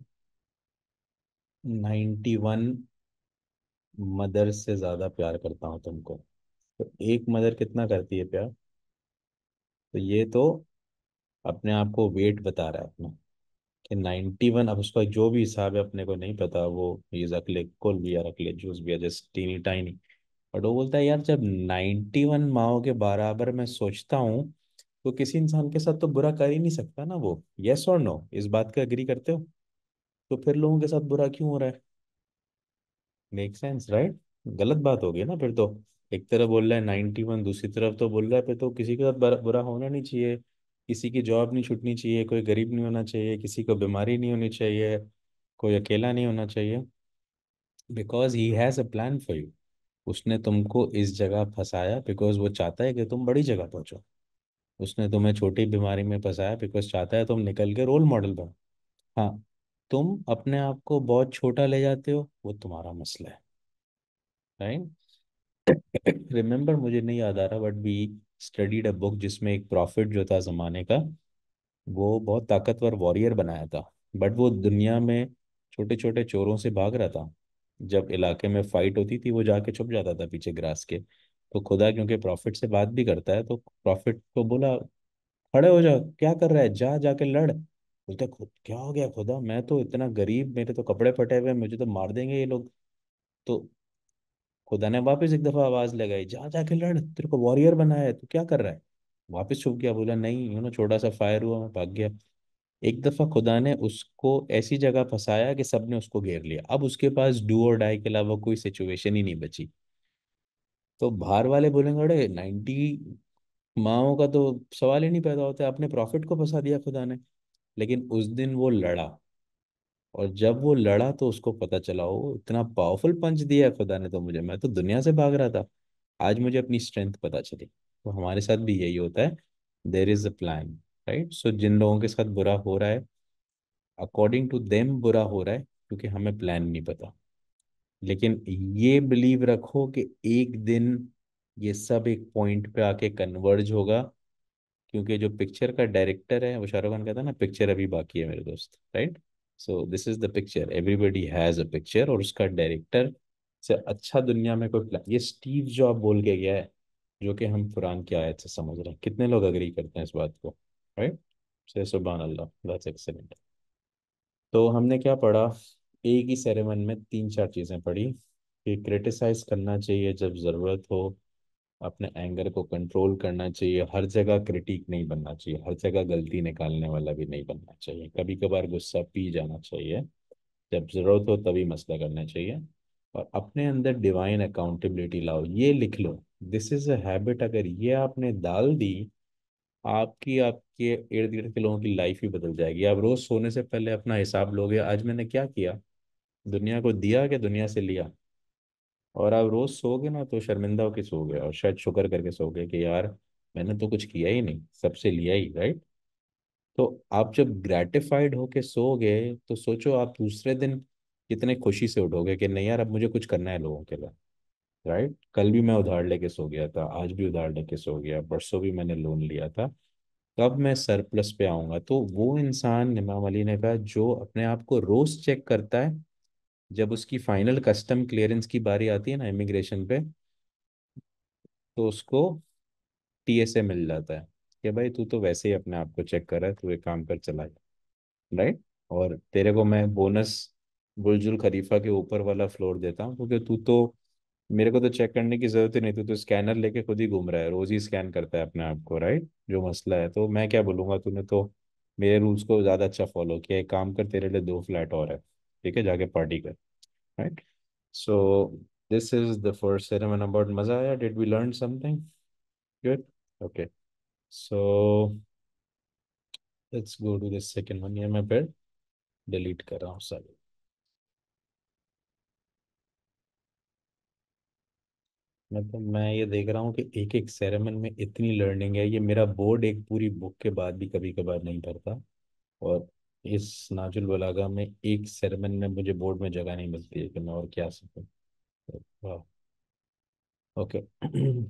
नाइन्टी वन मदर से ज़्यादा प्यार करता हूँ तुमको तो एक मदर कितना करती है प्यार तो ये तो अपने आप को वेट बता रहा है अपना कि नाइन्टी वन अब उसका जो भी हिसाब है अपने को नहीं पता वो ये रख ले कुल भी रख ले जूस भी जस्ट टीनी टाइनी बट वो बोलता है यार जब नाइन्टी वन माओ के बराबर मैं सोचता हूँ तो किसी इंसान के साथ तो बुरा कर ही नहीं सकता ना वो यस और नो इस बात का अग्री करते हो तो फिर लोगों के साथ बुरा क्यों हो रहा है मेक सेंस राइट गलत बात होगी ना फिर तो एक तरफ बोल रहा है नाइन्टी वन दूसरी तरफ तो बोल रहा है पे तो किसी के साथ बुरा होना नहीं चाहिए किसी की जॉब नहीं छूटनी चाहिए कोई गरीब नहीं होना चाहिए किसी को बीमारी नहीं होनी चाहिए कोई अकेला नहीं होना चाहिए because he has a plan for you उसने तुमको इस जगह फंसाया बिकॉज वो चाहता है कि तुम बड़ी जगह पहुंचो उसने तुम्हें छोटी बीमारी में फंसाया बिकॉज चाहता है तुम निकल के रोल मॉडल बनो हाँ तुम अपने आप को बहुत छोटा ले जाते हो वो तुम्हारा मसला है राइट रिमेम्बर मुझे नहीं याद आ रहा but we studied a book जिसमें एक प्रॉफिट जो था ज़माने का वो बहुत ताकतवर वॉरियर बनाया था बट वो दुनिया में छोटे छोटे चोरों से भाग रहा था जब इलाके में फाइट होती थी वो जाके छुप जाता था पीछे ग्रास के तो खुदा क्योंकि प्रॉफिट से बात भी करता है तो प्रॉफिट को बोला खड़े हो जाओ क्या कर रहा है जा जाके लड़ बोलते खुद क्या हो गया खुदा मैं तो इतना गरीब मेरे तो कपड़े फटे हुए मुझे तो मार देंगे ये लोग तो खुदा तो ने वापस एक दफा आवाज लगाई जा जाके लड़ तेरे को वॉरियर बनाया है तू क्या कर रहा है वापस छुप गया बोला नहीं यू नो छोटा सा फायर हुआ मैं भाग गया एक दफा खुदा ने उसको ऐसी जगह फंसाया कि सबने उसको घेर लिया अब उसके पास डू और डाई के अलावा कोई सिचुएशन ही नहीं बची तो बाहर वाले बोलेंगे अरे नाइन्टी माओ का तो सवाल ही नहीं पैदा होता अपने प्रॉफिट को फंसा दिया खुदा ने लेकिन उस दिन वो लड़ा और जब वो लड़ा तो उसको पता चला हो इतना पावरफुल पंच दिया है खुदा ने तो मुझे मैं तो दुनिया से भाग रहा था आज मुझे अपनी स्ट्रेंथ पता चली तो हमारे साथ भी यही होता है there is a plan right so जिन लोगों के साथ बुरा हो रहा है अकॉर्डिंग टू देम बुरा हो रहा है क्योंकि हमें प्लान नहीं पता लेकिन ये बिलीव रखो कि एक दिन ये सब एक पॉइंट पे आके कन्वर्ज होगा क्योंकि जो पिक्चर का डायरेक्टर है वो शाहरुख खान कहता है ना पिक्चर अभी बाकी है मेरे दोस्त right so this is the picture everybody has a picture और उसका डायरेक्टर से अच्छा दुनिया में कोई प्लान ये स्टीव जॉब बोल के गया है जो कि हम कुरान की आयत से समझ रहे हैं कितने लोग अग्री करते हैं इस बात को राइट से सुबहान अल्लाह दैट्स एक्सेलेंट तो हमने क्या पढ़ा एक ही सेरेमन में तीन चार चीज़ें पढ़ी कि क्रिटिसाइज करना चाहिए जब ज़रूरत हो अपने एंगर को कंट्रोल करना चाहिए हर जगह क्रिटिक नहीं बनना चाहिए हर जगह गलती निकालने वाला भी नहीं बनना चाहिए कभी कभार गुस्सा पी जाना चाहिए जब जरूरत हो तभी मसला करना चाहिए और अपने अंदर डिवाइन अकाउंटेबिलिटी लाओ ये लिख लो दिस इज अ हैबिट अगर ये आपने डाल दी आपकी आपके इर्द गिर्द के लोगों की लाइफ ही बदल जाएगी आप रोज सोने से पहले अपना हिसाब लोगे आज मैंने क्या किया दुनिया को दिया कि दुनिया से लिया और आप रोज सोओगे ना तो शर्मिंदा होकर सो गए और शायद शुक्र करके सो गए कि यार मैंने तो कुछ किया ही नहीं सबसे लिया ही राइट तो आप जब ग्रेटिफाइड होके सो गए तो सोचो आप दूसरे दिन कितने खुशी से उठोगे कि नहीं यार अब मुझे कुछ करना है लोगों के लिए राइट कल भी मैं उधार लेके सो गया था आज भी उधार लेके सो गया परसों भी मैंने लोन लिया था कब मैं सरप्लस पे आऊंगा तो वो इंसान इमाम अली ने कहा जो अपने आप को रोज चेक करता है जब उसकी फाइनल कस्टम क्लियरेंस की बारी आती है ना इमिग्रेशन पे तो उसको टीएसए मिल जाता है कि भाई तू तो वैसे ही अपने आप को चेक कर रहा है तू एक काम कर चला जा राइट और तेरे को मैं बोनस बुलजुल खरीफा के ऊपर वाला फ्लोर देता हूँ क्योंकि तू तो मेरे को तो चेक करने की जरूरत ही नहीं तू तो स्कैनर लेके खुद ही घूम रहा है रोज ही स्कैन करता है अपने आप को राइट जो मसला है तो मैं क्या बोलूंगा तूने तो मेरे रूल्स को ज़्यादा अच्छा फॉलो किया एक काम कर तेरे लिए दो फ्लैट और है ठीक है जाके पार्टी कर right so this is the first sermon about मजा आया did we learn something good okay so let's go to this second one ये मैं फिर डिलीट कर रहा हूँ सारे मतलब मैं ये देख रहा हूँ कि एक एक सेरेमन में इतनी लर्निंग है ये मेरा बोर्ड एक पूरी बुक के बाद भी कभी कभार नहीं भरता और इस नाजुल बलागा में एक सेरेमन में मुझे बोर्ड में जगह नहीं मिलती है कि मैं और क्या सकूँ okay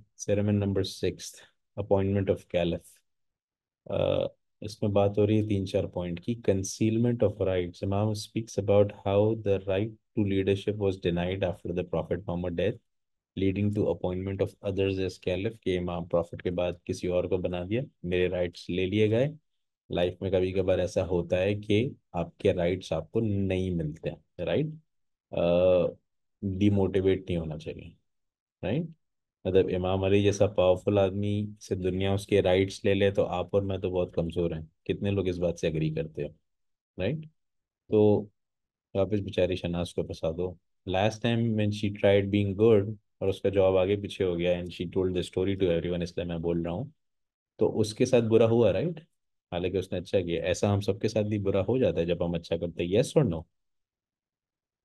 sermon number six appointment of caliph इसमें बात हो रही है तीन चार पॉइंट की concealment of rights imam speaks about how the right to leadership was denied after the prophet Muhammad death leading to appointment of others as caliph के imam profit के बाद किसी और को बना दिया मेरे राइट्स ले लिए गए लाइफ में कभी कभार ऐसा होता है कि आपके राइट्स आपको नहीं मिलते हैं राइट डिमोटिवेट नहीं होना चाहिए राइट मतलब इमाम अली जैसा पावरफुल आदमी से दुनिया उसके राइट्स ले ले तो आप और मैं तो बहुत कमज़ोर हैं कितने लोग इस बात से एग्री करते हो राइट तो आप इस बेचारी शनाज को फंसा दो last time when she tried being good और उसका जॉब आगे पीछे हो गया and she told the story to everyone इसलिए मैं बोल रहा हूँ तो उसके साथ बुरा हुआ राइट हालांकि उसने अच्छा किया ऐसा हम सबके साथ भी बुरा हो जाता है जब हम अच्छा करते हैं यस और नो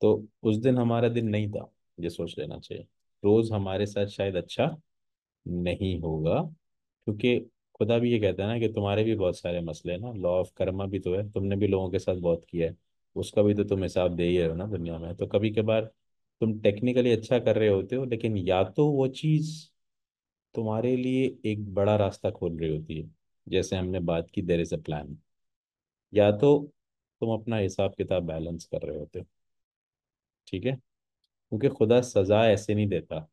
तो उस दिन हमारा दिन नहीं था ये सोच लेना चाहिए रोज हमारे साथ शायद अच्छा नहीं होगा क्योंकि खुदा भी ये कहता है ना कि तुम्हारे भी बहुत सारे मसले हैं ना लॉ ऑफ कर्मा भी तो है तुमने भी लोगों के साथ बहुत किया है उसका भी तो तुम हिसाब दे ही रहे हो ना दुनिया में तो कभी कभार तुम टेक्निकली अच्छा कर रहे होते हो लेकिन या तो वो चीज़ तुम्हारे लिए एक बड़ा रास्ता खोल रही होती है जैसे हमने बात की देर इज अ प्लान या तो तुम अपना हिसाब किताब बैलेंस कर रहे होते हो ठीक है क्योंकि खुदा सज़ा ऐसे नहीं देता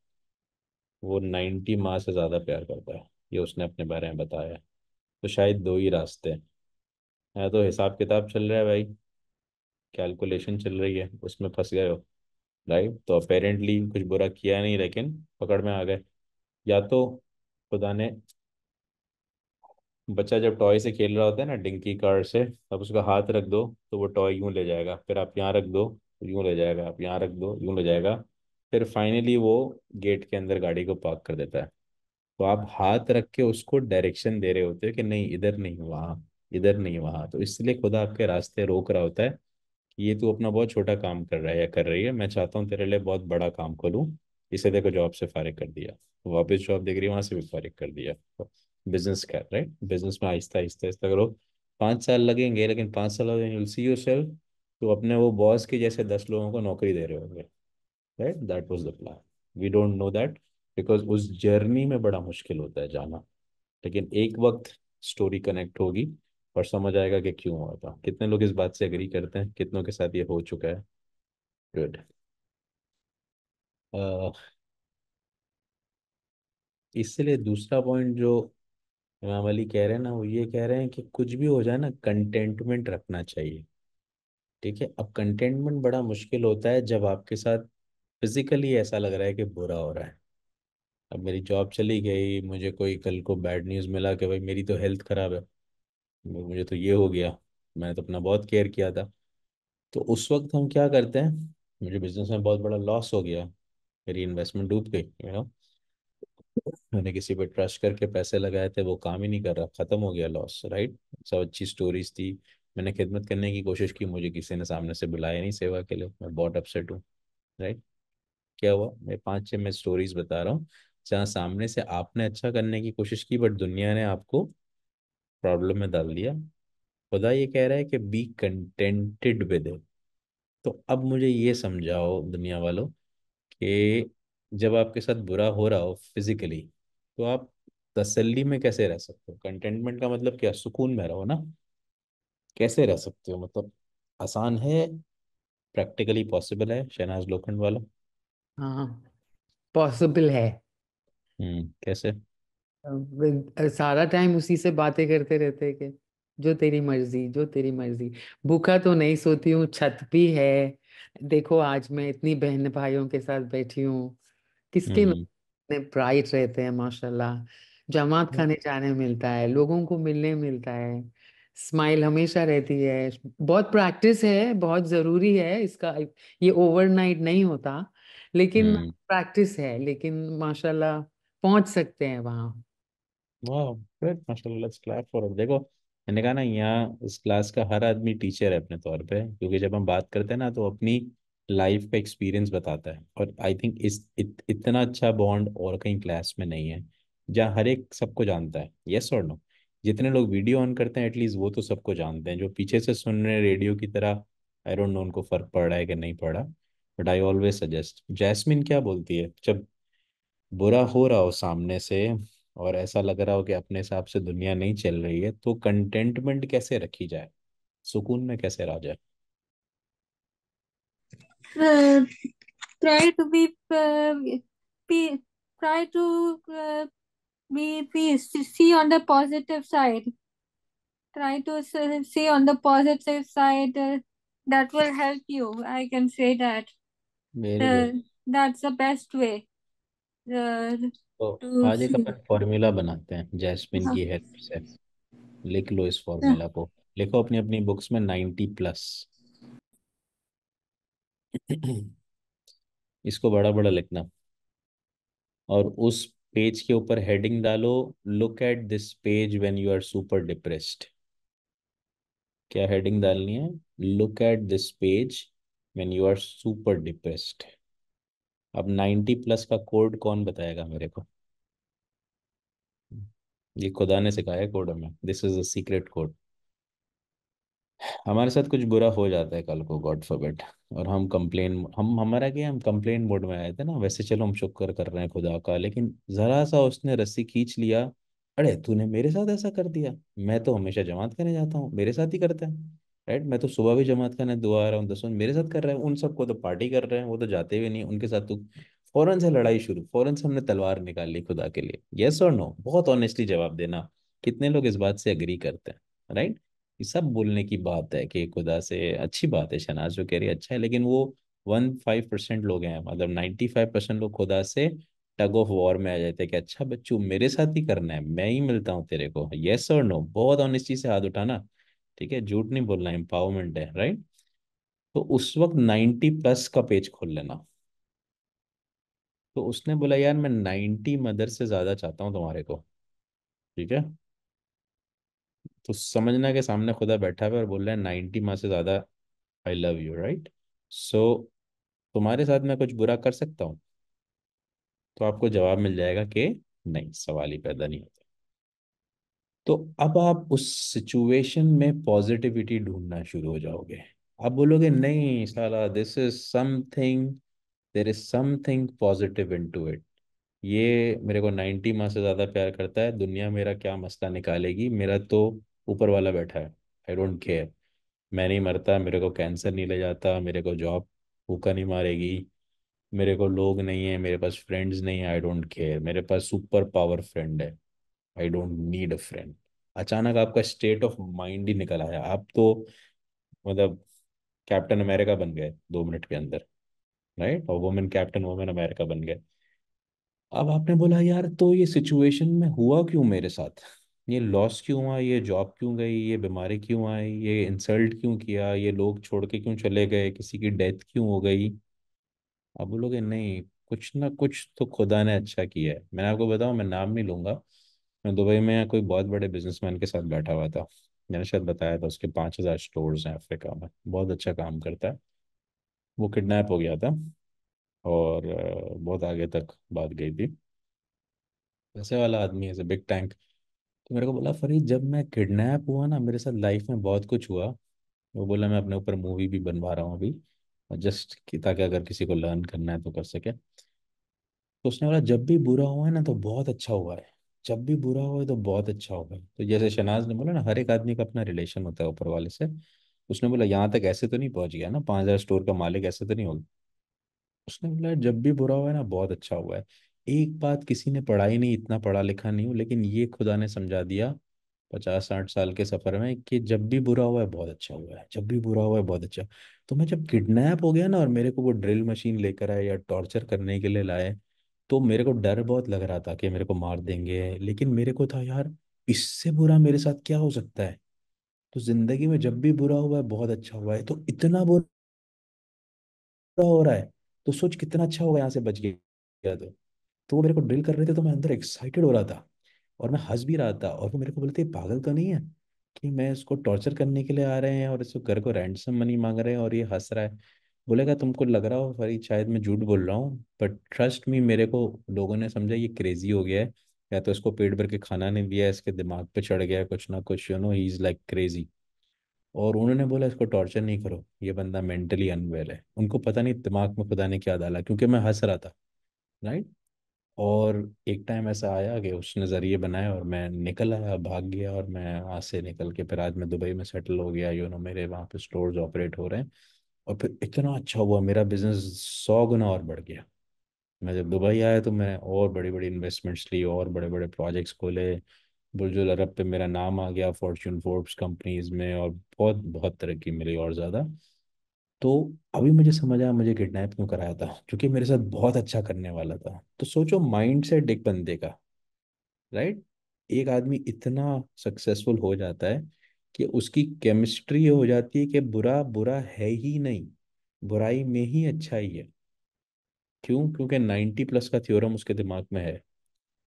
वो नाइन्टी माह से ज़्यादा प्यार करता है ये उसने अपने बारे में बताया तो शायद दो ही रास्ते हैं या तो हिसाब किताब चल रहा है भाई कैलकुलेशन चल रही है उसमें फंस गए हो राइट तो अपेरेंटली कुछ बुरा किया नहीं लेकिन पकड़ में आ गए या तो खुदा ने बच्चा जब टॉय से खेल रहा होता है ना डिंकी कार से तब उसका हाथ रख दो तो वो टॉय यूं ले जाएगा फिर आप यहाँ रख दो तो यूं ले जाएगा आप यहाँ रख दो यूं ले जाएगा फिर फाइनली वो गेट के अंदर गाड़ी को पार्क कर देता है तो आप हाथ रख के उसको डायरेक्शन दे रहे होते हो कि नहीं इधर नहीं वहाँ इधर नहीं वहाँ तो इसलिए खुदा आपके रास्ते रोक रहा होता है कि ये तू अपना बहुत छोटा काम कर रहा है या कर रही है मैं चाहता हूँ तेरे लिए बहुत बड़ा काम खोलूँ इसे देखो जॉब से फारिग कर दिया वापस जॉब देख रही है वहाँ से भी फारिग कर दिया बिजनेस कर राइट बिजनेस में आहिस्ता आहिस्ता आहिस्ता करो पाँच साल लगेंगे लेकिन पाँच साल यू सी यूर सेल्फ तो अपने वो बॉस के जैसे दस लोगों को नौकरी दे रहे होंगे right that was the plan we don't know that because उस जर्नी में बड़ा मुश्किल होता है जाना लेकिन एक वक्त स्टोरी कनेक्ट होगी और समझ आएगा कि क्यों हुआ था कितने लोग इस बात से एग्री करते हैं कितनों के साथ ये हो चुका है गुड uh, इसलिए दूसरा पॉइंट जो इमाम अली कह रहे हैं ना वो ये कह रहे हैं कि कुछ भी हो जाए ना कंटेंटमेंट रखना चाहिए ठीक है अब कंटेंटमेंट बड़ा मुश्किल होता है जब आपके साथ फिजिकली ऐसा लग रहा है कि बुरा हो रहा है अब मेरी जॉब चली गई मुझे कोई कल को बैड न्यूज़ मिला कि भाई मेरी तो हेल्थ ख़राब है मुझे तो ये हो गया मैंने तो अपना बहुत केयर किया था तो उस वक्त हम क्या करते हैं मुझे बिजनेस में बहुत बड़ा लॉस हो गया मेरी इन्वेस्टमेंट डूब गई यू नो मैंने किसी पे ट्रस्ट करके पैसे लगाए थे वो काम ही नहीं कर रहा खत्म हो गया लॉस राइट सब अच्छी स्टोरीज थी मैंने खिदमत करने की कोशिश की मुझे किसी ने सामने से बुलाया नहीं सेवा के लिए मैं बहुत अपसेट हूँ राइट क्या हुआ मैं पाँच छः मैं स्टोरीज बता रहा हूँ जहाँ सामने से आपने अच्छा करने की कोशिश की बट दुनिया ने आपको प्रॉब्लम में डाल दिया खुदा ये कह रहा है कि बी कंटेंटेड विद तो अब मुझे ये समझाओ दुनिया वालों के जब आपके साथ बुरा हो रहा हो फिजिकली तो आप तसल्ली में कैसे रह सकते हो कंटेंटमेंट का मतलब क्या सुकून में रहो ना कैसे रह सकते हो मतलब आसान है प्रैक्टिकली पॉसिबल है शहनाज लोखंड वाला हाँ पॉसिबल है हम्म कैसे सारा टाइम उसी से बातें करते रहते हैं कि जो तेरी मर्जी जो तेरी मर्जी भूखा तो नहीं सोती हूँ छत भी है देखो आज मैं इतनी बहन भाइयों के साथ बैठी हूँ किसके लोग हम्म इतने ब्राइट रहते हैं माशाल्लाह जमात हम्म। खाने जाने मिलता है लोगों को मिलने मिलता है स्माइल हमेशा रहती है बहुत प्रैक्टिस है बहुत जरूरी है इसका ये ओवरनाइट नहीं होता लेकिन प्रैक्टिस हम्म। है लेकिन माशाल्लाह पहुंच सकते हैं वहाँ वाह ग्रेट माशाल्लाह लेट्स क्लैप फॉर देखो मैंने कहा ना यहाँ इस क्लास का हर आदमी टीचर है अपने तौर पे क्योंकि जब हम बात करते हैं ना तो अपनी लाइफ का एक्सपीरियंस बताता है और आई थिंक इस इत, इतना अच्छा बॉन्ड और कहीं क्लास में नहीं है जहाँ हर एक सबको जानता है यस और नो जितने लोग वीडियो ऑन करते हैं एटलीस्ट वो तो सबको जानते हैं जो पीछे से सुन रहे हैं रेडियो की तरह आई डोंट नो उनको फर्क पड़ रहा है कि नहीं पड़ा but I always suggest Jasmine क्या बोलती है जब बुरा हो रहा हो सामने से और ऐसा लग रहा हो कि अपने हिसाब से दुनिया नहीं चल रही है तो कंटेंटमेंट कैसे रखी जाए सुकून में कैसे रह जाए try to be, uh, try to uh, be, peace see on the positive side. Try to see on the positive side. Uh, that will help you. I can say that. uh, that's the best way. uh, तो आज एक अपन formula बनाते हैं jasmine की help से लिख लो इस formula को लिखो अपनी अपनी बुक्स में नाइन्टी प्लस इसको बड़ा बड़ा लिखना और उस पेज के ऊपर हेडिंग डालो look at this page when you are super depressed क्या हेडिंग डालनी है look at this page when you are super depressed अब नाइनटी प्लस का कोड कौन बताएगा मेरे को ये खुदा ने सिखाया कोड हमें this is a secret code हमारे साथ कुछ बुरा हो जाता है कल को गॉड फॉरबिड और हम कंप्लेन हम हमारा क्या हम कंप्लेन मोड में आए थे ना वैसे चलो हम शुक्र कर रहे हैं खुदा का लेकिन जरा सा उसने रस्सी खींच लिया अरे तूने मेरे साथ ऐसा कर दिया मैं तो हमेशा जमात करने जाता हूँ मेरे साथ ही करते हैं राइट मैं तो सुबह भी जमात करने दुआ रहा हूँ दसों मेरे साथ कर रहे हैं उन सबको तो पार्टी कर रहे हैं वो तो जाते भी नहीं उनके साथ तो फौरन से लड़ाई शुरू फौरन से हमने तलवार निकाल ली खुदा के लिए येस और नो बहुत ऑनेस्टली जवाब देना कितने लोग इस बात से अग्री करते हैं राइट ये सब बोलने की बात है कि खुदा से अच्छी बात है शनाज जो कह रही है अच्छा है लेकिन वो वन फाइव परसेंट लोग हैं मतलब नाइन्टी फाइव परसेंट लोग खुदा से टग ऑफ वॉर में आ जाते हैं कि अच्छा बच्चू मेरे साथ ही करना है मैं ही मिलता हूँ तेरे को येस और नो बहुत ऑनेस्टी से हाथ उठाना ठीक है झूठ नहीं बोलना एम्पावरमेंट है राइट तो उस वक्त नाइन्टी प्लस का पेज खोल लेना तो उसने बोला यार मैं नाइन्टी मदर से ज़्यादा चाहता हूँ तुम्हारे को ठीक है तो समझना के सामने खुदा बैठा है और बोल रहे हैं नाइन्टी माँ से ज़्यादा I love you right so तुम्हारे साथ मैं कुछ बुरा कर सकता हूँ तो आपको जवाब मिल जाएगा कि नहीं सवाल ही पैदा नहीं होता तो अब आप उस सिचुएशन में पॉजिटिविटी ढूंढना शुरू हो जाओगे आप बोलोगे नहीं साला this is something there is something positive into it ये मेरे को नाइन्टी माह से ज़्यादा प्यार करता है दुनिया मेरा क्या मसला निकालेगी मेरा तो ऊपर वाला बैठा है आई डोंट केयर मैं नहीं मरता मेरे को कैंसर नहीं ले जाता मेरे को जॉब भूखा नहीं मारेगी मेरे को लोग नहीं है मेरे पास फ्रेंड्स नहीं है आई डोंट केयर मेरे पास सुपर पावर फ्रेंड है I don't need a friend अचानक आपका स्टेट ऑफ माइंड ही निकल आया आप तो मतलब कैप्टन अमेरिका बन गए दो मिनट के अंदर राइट और वोमेन कैप्टन वोमेन अमेरिका बन गए अब आपने बोला यार तो ये सिचुएशन में हुआ क्यों मेरे साथ ये लॉस क्यों हुआ ये जॉब क्यों गई ये बीमारी क्यों आई ये इंसल्ट क्यों किया ये लोग छोड़ के क्यों चले गए किसी की डेथ क्यों हो गई अब वो लोग नहीं कुछ ना कुछ तो खुदा ने अच्छा किया है मैंने आपको बताऊँ मैं नाम नहीं लूंगा मैं दुबई में कोई बहुत बड़े बिजनेसमैन के साथ बैठा हुआ था मैंने शायद बताया था उसके पाँच हज़ार स्टोर्स हैं अफ्रीका में बहुत अच्छा काम करता है वो किडनैप हो गया था और बहुत आगे तक बात गई थी पैसे वाला आदमी है बिग टैंक तो मेरे को बोला फरीद जब मैं किडनैप हुआ ना मेरे साथ लाइफ में बहुत कुछ हुआ वो बोला मैं अपने ऊपर मूवी भी बनवा रहा हूँ अभी जस्ट ताकि अगर किसी को लर्न करना है तो कर सके तो उसने बोला जब भी बुरा हुआ है ना तो बहुत अच्छा हुआ है जब भी बुरा हुआ है तो बहुत अच्छा हुआ है तो जैसे शनाज ने बोला ना हर एक आदमी का अपना रिलेशन होता है ऊपर वाले से उसने बोला यहाँ तक ऐसे तो नहीं पहुंच गया ना पाँच हजार स्टोर का मालिक ऐसे तो नहीं होगा उसने बोला जब भी बुरा हुआ है ना बहुत अच्छा हुआ है एक बात किसी ने पढ़ाई नहीं इतना पढ़ा लिखा नहीं हूँ लेकिन ये खुदा ने समझा दिया पचास साठ साल के सफर में कि जब भी बुरा हुआ है बहुत अच्छा हुआ है जब भी बुरा हुआ है बहुत अच्छा तो मैं जब किडनैप हो गया ना और मेरे को वो ड्रिल मशीन लेकर आए या टॉर्चर करने के लिए लाए तो मेरे को डर बहुत लग रहा था कि मेरे को मार देंगे लेकिन मेरे को था यार इससे बुरा मेरे साथ क्या हो सकता है तो जिंदगी में जब भी बुरा हुआ है बहुत अच्छा हुआ है तो इतना बुरा हो रहा है तो सोच कितना अच्छा होगा यहाँ से बच गया तो तो वो मेरे को ड्रिल कर रहे थे तो मैं अंदर एक्साइटेड हो रहा था और मैं हंस भी रहा था और वो मेरे को बोलते पागल तो नहीं है कि मैं इसको टॉर्चर करने के लिए आ रहे हैं और इसको घर को रैंडसम मनी मांग रहे हैं और ये हंस रहा है बोलेगा तुमको लग रहा हो फरी शायद मैं झूठ बोल रहा हूँ बट ट्रस्ट मी मेरे को लोगों ने समझा ये क्रेजी हो गया है या तो इसको पेट भर के खाना नहीं दिया इसके दिमाग पे चढ़ गया कुछ ना कुछ you know he is like crazy और उन्होंने बोला इसको टॉर्चर नहीं करो ये बंदा मेंटली अनवेल है उनको पता नहीं दिमाग में खुदा ने क्या डाला क्योंकि मैं हंस रहा था राइट और एक टाइम ऐसा आया कि उसने ज़रिए बनाए और मैं निकल आया भाग गया और मैं आज से निकल के फिर आज मैं दुबई में सेटल हो गया यू नो मेरे वहाँ पे स्टोर्स ऑपरेट हो रहे हैं और फिर इतना अच्छा हुआ मेरा बिजनेस सौ गुना और बढ़ गया मैं जब दुबई आया तो मैंने और बड़ी बड़ी इन्वेस्टमेंट्स ली और बड़े बड़े प्रोजेक्ट्स खोले बुलजुल अरब पे मेरा नाम आ गया फॉर्चून फोर्ब्स कंपनीज में और बहुत बहुत तरक्की मिली और ज़्यादा तो अभी मुझे समझ आया मुझे किडनैप क्यों कराया था क्योंकि मेरे साथ बहुत अच्छा करने वाला था तो सोचो माइंड सेट एक बंदे का राइट एक आदमी इतना सक्सेसफुल हो जाता है कि उसकी केमिस्ट्री हो जाती है कि बुरा बुरा है ही नहीं बुराई में ही अच्छा ही है क्यों क्योंकि नाइन्टी प्लस का थ्योरम उसके दिमाग में है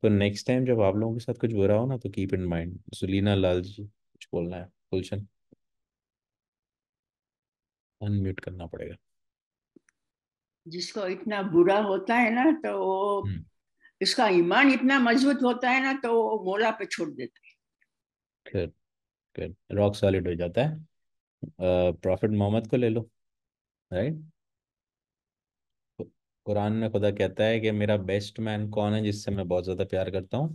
तो नेक्स्ट टाइम जब आप लोगों के साथ कुछ बुरा हो ना तो कीप इन माइंड सुलीना लाल जी कुछ बोलना है गुलशन अनम्यूट करना पड़ेगा जिसको इतना बुरा होता है ना तो वो हम्म। इसका ईमान इतना मजबूत होता है ना तो वो मोला पे छोड़ देता है गुड गुड रॉक सॉलिड हो जाता है प्रॉफिट मोहम्मद को ले लो राइट कुरान में खुदा कहता है कि मेरा बेस्ट मैन कौन है जिससे मैं बहुत ज्यादा प्यार करता हूँ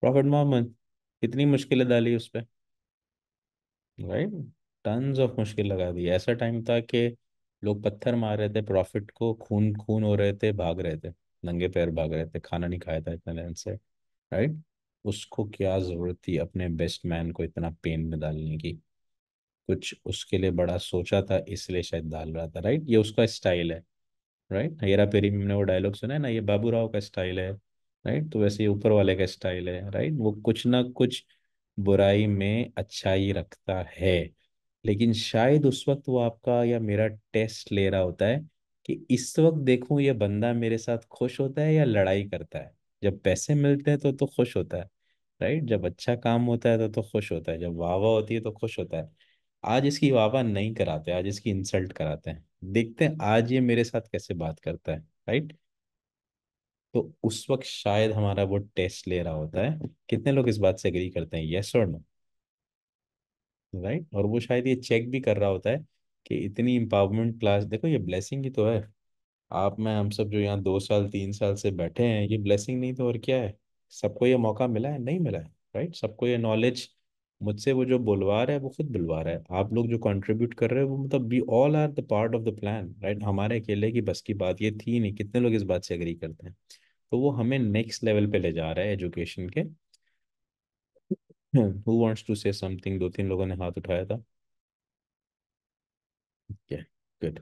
प्रॉफिट मोहम्मद कितनी मुश्किलें डाली उस पर राइट टन्स ऑफ मुश्किल लगा दी ऐसा टाइम था कि लोग पत्थर मार रहे थे प्रॉफिट को खून खून हो रहे थे भाग रहे थे नंगे पैर भाग रहे थे खाना नहीं खाया था इतने दिन से राइट उसको क्या ज़रूरत थी अपने बेस्ट मैन को इतना पेन में डालने की कुछ उसके लिए बड़ा सोचा था इसलिए शायद डाल रहा था राइट ये उसका स्टाइल है राइट हेरा पेरी में वो डायलॉग सुना है ना ये बाबू राव का स्टाइल है राइट तो वैसे ये ऊपर वाले का स्टाइल है राइट वो कुछ ना कुछ बुराई में अच्छाई रखता है लेकिन शायद उस वक्त वो आपका या मेरा टेस्ट ले रहा होता है कि इस वक्त देखूं ये बंदा मेरे साथ खुश होता है या लड़ाई करता है जब पैसे मिलते हैं तो तो खुश होता है राइट जब अच्छा काम होता है तो तो खुश होता है जब वाहवा होती है तो खुश होता है आज इसकी वाहवा नहीं कराते आज इसकी इंसल्ट कराते हैं देखते हैं आज ये मेरे साथ कैसे बात करता है राइट तो उस वक्त शायद हमारा वो टेस्ट ले रहा होता है कितने लोग इस बात से एग्री करते हैं यस और नो राइट और वो शायद ये चेक भी कर रहा होता है कि इतनी इम्पावरमेंट क्लास देखो ये ब्लेसिंग ही तो है आप मैं हम सब जो यहाँ दो साल तीन साल से बैठे हैं ये ब्लेसिंग नहीं तो और क्या है सबको ये मौका मिला है नहीं मिला है राइट सबको ये नॉलेज मुझसे वो जो बुलवा रहा है वो खुद बुलवा रहा है आप लोग जो कंट्रीब्यूट कर रहे हो वो मतलब we all are the part of the plan right हमारे अकेले की बस की बात ये थी नहीं कितने लोग इस बात से अग्री करते हैं तो वो हमें नेक्स्ट लेवल पे ले जा रहा है एजुकेशन के who wants to say something दो तीन लोगों ने हाथ उठाया था ठीक गुड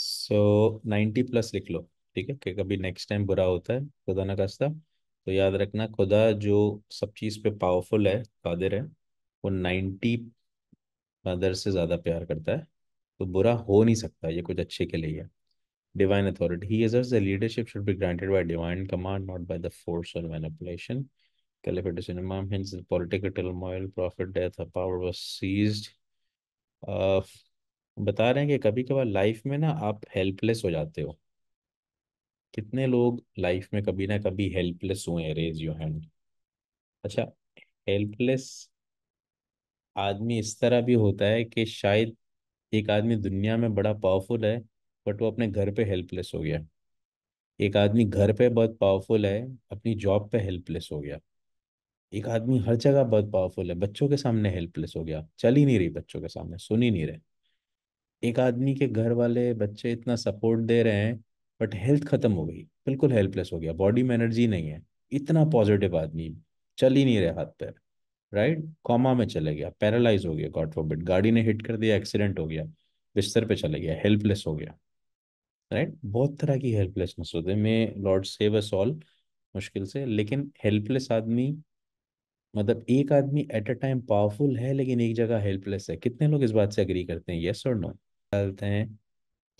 सो नाइन्टी प्लस लिख लो ठीक है कि कभी नेक्स्ट टाइम बुरा होता है खुदा ना खास्ता तो याद रखना खुदा जो सब चीज़ पे पावरफुल है कादिर है वो नाइन्टी अदर से ज़्यादा प्यार करता है तो बुरा हो नहीं सकता ये कुछ अच्छे के लिए है divine authority He asserts that leadership should be granted by divine command, not by the Caliphate Imam hints the political turmoil, prophet death, her power was seized. Uh, बता रहे हैं कि कभी कभार लाइफ में ना आप हेल्पलेस हो जाते हो कितने लोग लाइफ में कभी ना कभी हेल्पलेस हुए हैं रेज योर हैंड अच्छा हेल्पलेस आदमी इस तरह भी होता है कि शायद एक आदमी दुनिया में बड़ा पावरफुल है बट वो अपने घर पे हेल्पलेस हो गया एक आदमी घर पे बहुत पावरफुल है अपनी जॉब पे हेल्पलेस हो गया एक आदमी हर जगह बहुत पावरफुल है बच्चों के सामने हेल्पलेस हो गया चल ही नहीं रही बच्चों के सामने सुन ही नहीं रहे एक आदमी के घर वाले बच्चे इतना सपोर्ट दे रहे हैं बट हेल्थ खत्म हो गई बिल्कुल हेल्पलेस हो गया बॉडी में एनर्जी नहीं है इतना पॉजिटिव आदमी चल ही नहीं रहे हाथ पैर राइट कॉमा में चले गया पैरालाइज हो गया गॉड फॉरबिड गाड़ी ने हिट कर दिया एक्सीडेंट हो गया बिस्तर पे चले गया हेल्पलेस हो गया राइट बहुत तरह की हेल्पलेसनेस होते मैं लॉर्ड सेव अस ऑल मुश्किल से लेकिन हेल्पलेस आदमी मतलब एक आदमी एट अ टाइम पावरफुल है लेकिन एक जगह हेल्पलेस है कितने लोग इस बात से अग्री करते हैं यस और नो डालते हैं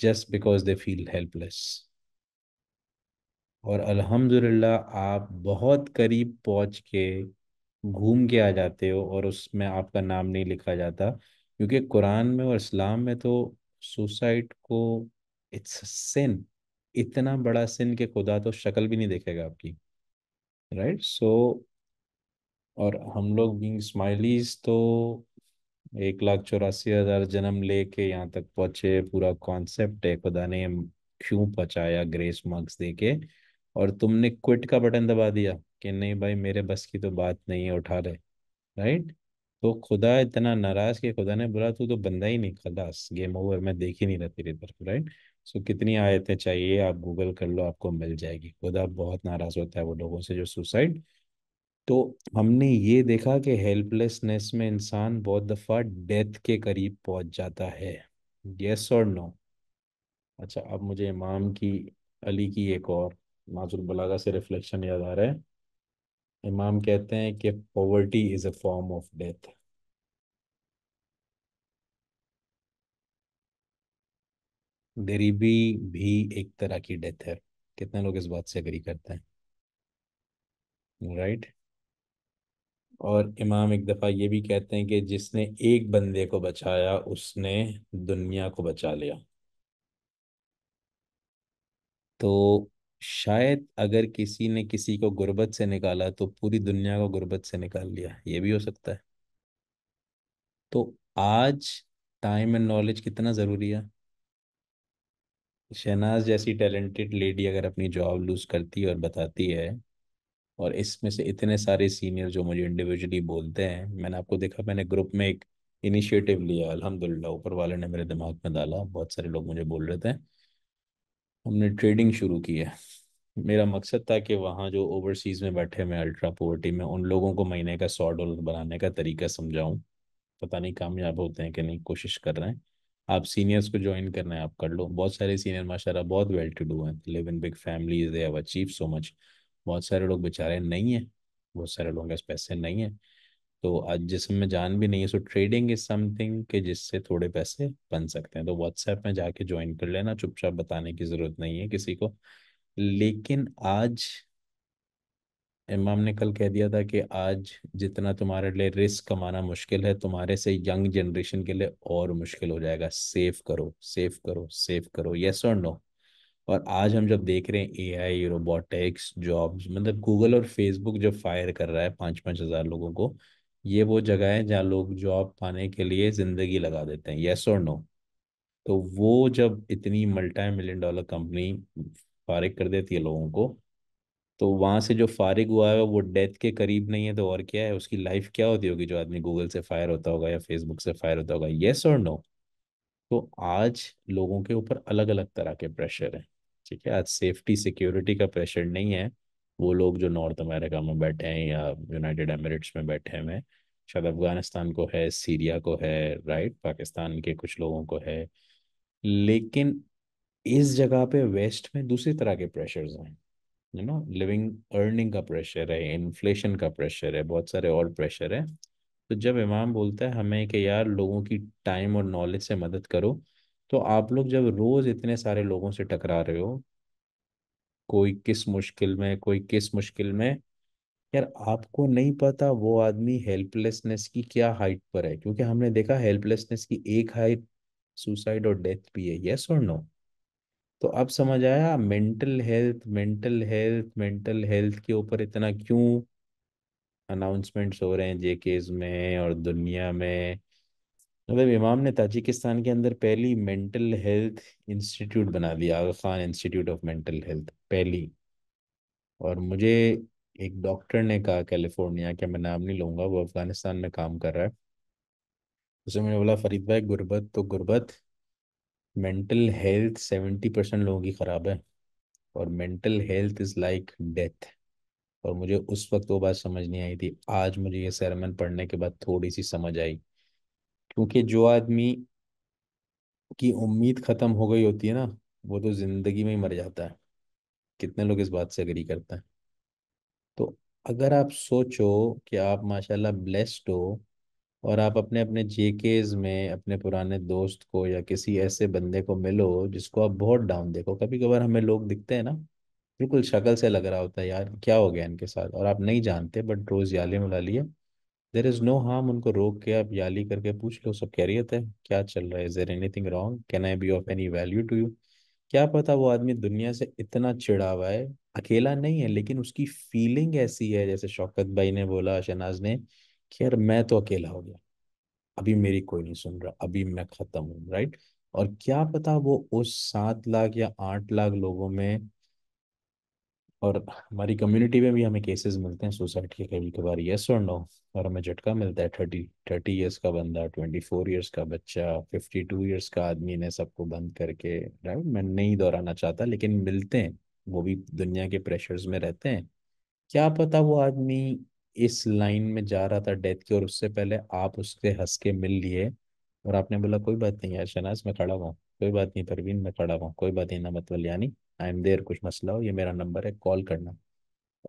just because they feel helpless और अल्हम्दुलिल्लाह आप बहुत करीब पहुंच के घूम के आ जाते हो और उसमें आपका नाम नहीं लिखा जाता क्योंकि कुरान में और इस्लाम में तो सुसाइड को इट्स सिन इतना बड़ा सिन के खुदा तो शक्ल भी नहीं देखेगा आपकी राइट right? सो so, और हम लोग बींग स्माइलीज तो एक लाख चौरासी हजार जन्म लेके यहाँ तक पहुंचे पूरा कॉन्सेप्ट है खुदा ने क्यों पहुंचाया ग्रेस मार्क्स देके और तुमने क्विट का बटन दबा दिया कि नहीं भाई मेरे बस की तो बात नहीं है उठा रहे राइट तो खुदा इतना नाराज कि खुदा ने बोला तू तो बंदा ही नहीं खलास गेम ओवर मैं देख ही नहीं रहा तेरी तरफ राइट सो कितनी आयतें चाहिए आप गूगल कर लो आपको मिल जाएगी खुदा बहुत नाराज होता है वो लोगों से जो सुसाइड तो हमने ये देखा कि हेल्पलेसनेस में इंसान बहुत दफ़ा डेथ के करीब पहुंच जाता है यस और नो अच्छा अब मुझे इमाम की अली की एक और बलागा से रिफ्लेक्शन याद आ रहा है इमाम कहते हैं कि poverty is a form of death गरीबी भी एक तरह की डेथ है कितने लोग इस बात से अग्री करते हैं राइट right? और इमाम एक दफ़ा ये भी कहते हैं कि जिसने एक बंदे को बचाया उसने दुनिया को बचा लिया तो शायद अगर किसी ने किसी को गुर्बत से निकाला तो पूरी दुनिया को गुर्बत से निकाल लिया ये भी हो सकता है तो आज टाइम एंड नॉलेज कितना ज़रूरी है शहनाज जैसी टैलेंटेड लेडी अगर अपनी जॉब लूज़ करती है और बताती है और इसमें से इतने सारे सीनियर जो मुझे इंडिविजुअली बोलते हैं मैंने आपको देखा मैंने ग्रुप में एक इनिशिएटिव लिया अल्हम्दुलिल्लाह ऊपर वाले ने मेरे दिमाग में डाला बहुत सारे लोग मुझे बोल रहे थे हमने ट्रेडिंग शुरू की है मेरा मकसद था कि वहाँ जो ओवरसीज़ में बैठे हुए अल्ट्रा पोवर्टी में उन लोगों को महीने का सौ डॉलर बनाने का तरीका समझाऊँ पता नहीं कामयाब होते हैं कि नहीं कोशिश कर रहे हैं आप सीनियर्स को ज्वाइन करना है आप कर लो बहुत सारे सीनियर माशाल्लाह बहुत वेल टू डू हैं live in big families they have achieve so much बहुत सारे लोग बेचारे नहीं हैं बहुत सारे लोगों के पास पैसे नहीं हैं तो आज जिसम में जान भी नहीं है सो ट्रेडिंग इज समथिंग के जिससे थोड़े पैसे बन सकते हैं तो व्हाट्सएप में जाके ज्वाइन कर लेना चुपचाप बताने की जरूरत नहीं है किसी को लेकिन आज इमाम ने कल कह दिया था कि आज जितना तुम्हारे लिए रिस्क कमाना मुश्किल है तुम्हारे से यंग जनरेशन के लिए और मुश्किल हो जाएगा सेव करो सेव करो सेव करो यस और नो और आज हम जब देख रहे हैं ए आई रोबोटिक्स जॉब्स मतलब गूगल और फेसबुक जब फायर कर रहा है पाँच पाँच हज़ार लोगों को ये वो जगह है जहाँ लोग जॉब पाने के लिए ज़िंदगी लगा देते हैं येस और नो तो वो जब इतनी मल्टी मिलियन डॉलर कंपनी फारिग कर देती है लोगों को तो वहाँ से जो फारिग हुआ है वो डेथ के करीब नहीं है तो और क्या है उसकी लाइफ क्या होती होगी जो आदमी गूगल से फायर होता होगा या फेसबुक से फायर होता होगा येस और नो तो आज लोगों के ऊपर अलग अलग तरह के प्रेशर हैं ठीक है आज सेफ्टी सिक्योरिटी का प्रेशर नहीं है वो लोग जो नॉर्थ अमेरिका में बैठे हैं या यूनाइटेड एमिरेट्स में बैठे हैं शायद अफगानिस्तान को है सीरिया को है राइट पाकिस्तान के कुछ लोगों को है लेकिन इस जगह पे वेस्ट में दूसरी तरह के प्रेशर्स हैं यू नो लिविंग अर्निंग का प्रेशर है इन्फ्लेशन का प्रेशर है बहुत सारे और प्रेशर है तो जब इमाम बोलता है हमें कि यार लोगों की टाइम और नॉलेज से मदद करो तो आप लोग जब रोज़ इतने सारे लोगों से टकरा रहे हो कोई किस मुश्किल में कोई किस मुश्किल में यार आपको नहीं पता वो आदमी हेल्पलेसनेस की क्या हाइट पर है क्योंकि हमने देखा हेल्पलेसनेस की एक हाइट सुसाइड और डेथ भी है यस और नो तो अब समझ आया mental health mental health mental health के ऊपर इतना क्यों अनाउंसमेंट्स हो रहे हैं जेकेज में और दुनिया में मतलब इमाम ने ताजिकिस्तान के अंदर पहली मेंटल हेल्थ इंस्टीट्यूट बना दिया Aga Khan institute of mental health पहली और मुझे एक डॉक्टर ने कहा कैलिफोर्निया के मैं नाम नहीं लूँगा वो अफ़गानिस्तान में काम कर रहा है उसे मैंने बोला फरीद भाई गुरबत तो गुरबत मेंटल हेल्थ सेवेंटी परसेंट लोगों की ख़राब है और mental health is like death और मुझे उस वक्त वो बात समझ नहीं आई थी आज मुझे ये सेरेमन पढ़ने के बाद थोड़ी सी समझ आई क्योंकि जो आदमी की उम्मीद खत्म हो गई होती है ना वो तो जिंदगी में ही मर जाता है कितने लोग इस बात से अग्री करते हैं तो अगर आप सोचो कि आप माशाल्लाह ब्लेस्ड हो और आप अपने अपने जेकेज में अपने पुराने दोस्त को या किसी ऐसे बंदे को मिलो जिसको आप बहुत डाउन देखो कभी कभार हमें लोग दिखते हैं ना बिल्कुल शक्ल से लग रहा होता है यार क्या हो गया इनके साथ और आप नहीं जानते बट रोज याले मिला लिए देर इज नो हार्म उनको रोक के आप याली करके पूछ लो सब कैरियत है क्या चल रहा है is there anything wrong can I be of any value to you क्या पता वो आदमी दुनिया से इतना चिड़ा हुआ है अकेला नहीं है लेकिन उसकी फीलिंग ऐसी है जैसे शौकत भाई ने बोला शहनाज ने कि यार मैं तो अकेला हो गया अभी मेरी कोई नहीं सुन रहा अभी मैं खत्म हूँ राइट और क्या पता वो उस सात लाख या आठ लाख लोगों में और हमारी कम्युनिटी में भी हमें केसेस मिलते हैं सुसाइड के कभी कभार यस और नो और हमें झटका मिलता है थर्टी थर्टी ईयर्स का बंदा ट्वेंटी फोर ईयर्स का बच्चा फिफ्टी टू ईयर्स का आदमी ने सबको बंद करके राइट मैं नहीं दोहराना चाहता लेकिन मिलते हैं वो भी दुनिया के प्रेशर्स में रहते हैं क्या पता वो आदमी इस लाइन में जा रहा था डेथ की और उससे पहले आप उसके हंस के मिल लिए और आपने बोला कोई बात नहीं यार शनाज मैं खड़ा हुआ कोई बात नहीं परवीन मैं खड़ा हुआ कोई बात नहीं ना मतलब यानी आई एम देर कुछ मसला हो ये मेरा नंबर है कॉल करना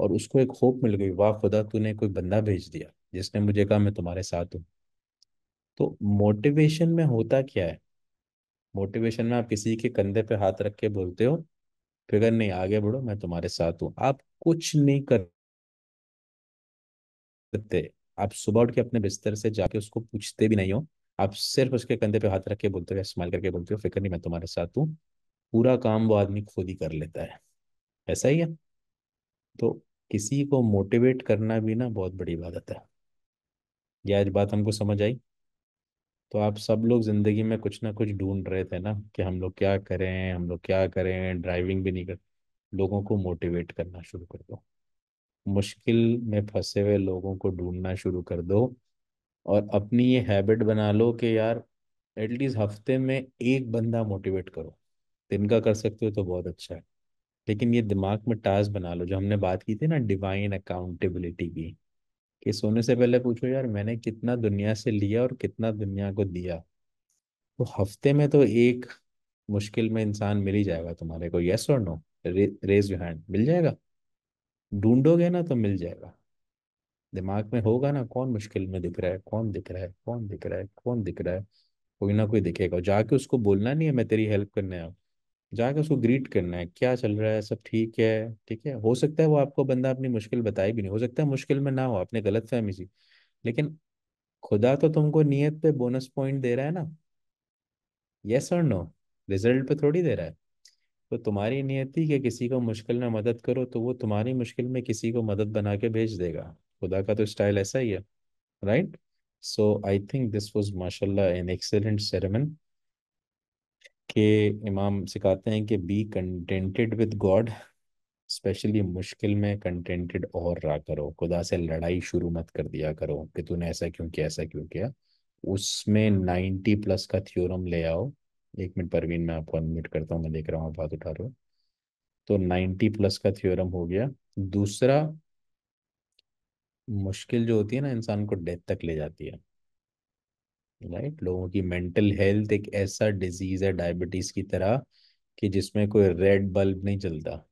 और उसको एक होप मिल गई वाह खुदा तूने कोई बंदा भेज दिया जिसने मुझे कहा मैं तुम्हारे साथ हूँ तो मोटिवेशन में होता क्या है मोटिवेशन में आप किसी के कंधे पे हाथ रख के बोलते हो फिगर नहीं आगे बढ़ो मैं तुम्हारे साथ हूँ आप कुछ नहीं करते आप सुबह उठ के अपने बिस्तर से जाके उसको पूछते भी नहीं हो आप सिर्फ उसके कंधे पे हाथ रख के बोलते हो या करके बोलते हो फिक्र नहीं मैं तुम्हारे साथ हूँ पूरा काम वो आदमी खुद ही कर लेता है ऐसा ही है तो किसी को मोटिवेट करना भी ना बहुत बड़ी बात है यह आज बात हमको समझ आई तो आप सब लोग ज़िंदगी में कुछ ना कुछ ढूंढ रहे थे ना कि हम लोग क्या करें हम लोग क्या करें ड्राइविंग भी नहीं कर लोगों को मोटिवेट करना शुरू कर दो मुश्किल में फंसे हुए लोगों को ढूंढना शुरू कर दो और अपनी ये हैबिट बना लो कि यार एटलीस्ट हफ्ते में एक बंदा मोटिवेट करो दिन का कर सकते हो तो बहुत अच्छा है लेकिन ये दिमाग में टास्क बना लो जो हमने बात की थी ना डिवाइन अकाउंटेबिलिटी की कि सोने से पहले पूछो यार मैंने कितना दुनिया से लिया और कितना दुनिया को दिया तो हफ्ते में तो एक मुश्किल में इंसान मिल ही जाएगा तुम्हारे को यस और नो रेज योर हैंड मिल जाएगा ढूंढोगे ना तो मिल जाएगा दिमाग में होगा ना कौन मुश्किल में दिख रहा है कौन दिख रहा है कौन दिख रहा है कौन दिख रहा है कोई ना कोई दिखेगा जाके उसको बोलना नहीं है मैं तेरी हेल्प करने आया जाके उसको ग्रीट करना है क्या चल रहा है सब ठीक है ठीक है हो सकता है वो आपको बंदा अपनी मुश्किल बताए भी नहीं हो सकता है मुश्किल में ना हो आपने गलत फहमी सी लेकिन खुदा तो तुमको नियत पे बोनस पॉइंट दे रहा है ना यस और नो रिजल्ट पे थोड़ी दे रहा है तो तुम्हारी नियति कि किसी को मुश्किल में मदद करो तो वो तुम्हारी मुश्किल में किसी को मदद बना के भेज देगा खुदा का तो स्टाइल ऐसा ही है right so I think this was माशाल्लाह एन एक्सेलेंट सेरेमन के इमाम सिखाते हैं कि be contented with God specially मुश्किल में कंटेंटेड और रहा करो खुदा से लड़ाई शुरू मत कर दिया करो कि तूने ऐसा क्यों किया ऐसा क्यों किया उसमें नाइन्टी प्लस का थ्योरम ले आओ एक मिनट परवीन मैं आपको अनम्यूट करता हूँ मैं देख रहा हूँ आप हाथ उठा रहे हो तो नाइन्टी प्लस का थ्योरम हो गया दूसरा मुश्किल जो होती है ना इंसान को डेथ तक ले जाती है राइट लोगों की मेंटल हेल्थ एक ऐसा डिजीज है डायबिटीज की तरह कि जिसमें कोई रेड बल्ब नहीं चलता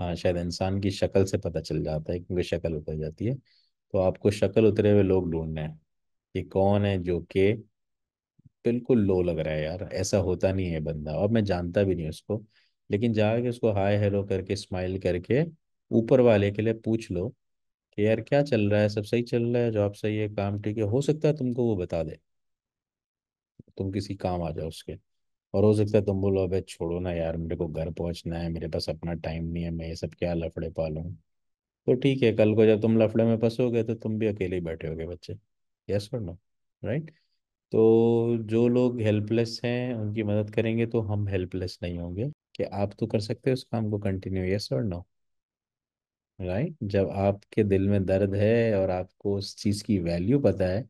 हाँ शायद इंसान की शक्ल से पता चल जाता है क्योंकि शक्ल उतर जाती है तो आपको शक्ल उतरे हुए लोग ढूंढना है कि कौन है जो के बिल्कुल लो लग रहा है यार ऐसा होता नहीं है बंदा और मैं जानता भी नहीं उसको लेकिन जाके उसको हाय हेलो करके स्माइल करके ऊपर वाले के लिए पूछ लो कि यार क्या चल रहा है सब सही चल रहा है जॉब सही है काम ठीक है हो सकता है तुमको वो बता दे तुम किसी काम आ जाओ उसके और हो सकता है तुम बोलो अबे छोड़ो ना यार मेरे को घर पहुंचना है मेरे पास अपना टाइम नहीं है मैं ये सब क्या लफड़े पालू तो ठीक है कल को जब तुम लफड़े में फंसोगे तो तुम भी अकेले ही बैठे होगे बच्चे यस और नो राइट तो जो लोग हेल्पलेस हैं उनकी मदद करेंगे तो हम हेल्पलेस नहीं होंगे कि आप तो कर सकते हो उस काम को कंटिन्यू यस और नो राइट जब आपके दिल में दर्द है और आपको उस चीज की वैल्यू पता है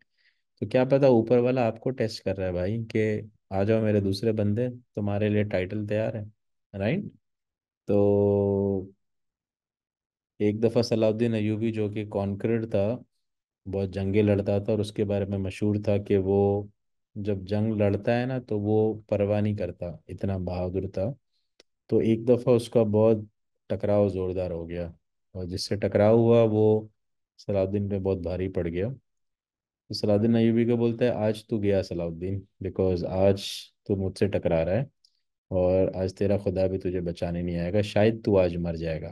तो क्या पता ऊपर वाला आपको टेस्ट कर रहा है भाई कि आ जाओ मेरे दूसरे बंदे तुम्हारे लिए टाइटल तैयार है राइट तो एक दफ़ा सलाउद्दीन अयूबी जो कि कॉन्क्रीट था बहुत जंगे लड़ता था और उसके बारे में मशहूर था कि वो जब जंग लड़ता है ना तो वो परवाह नहीं करता इतना बहादुर था तो एक दफ़ा उसका बहुत टकराव ज़ोरदार हो गया और जिससे टकराव हुआ वो सलाउद्दीन पे बहुत भारी पड़ गया तो सलाउद्दीन अयूबी को बोलता है आज तू गया सलाउद्दीन बिकॉज आज तू मुझसे टकरा रहा है और आज तेरा खुदा भी तुझे बचाने नहीं आएगा शायद तू आज मर जाएगा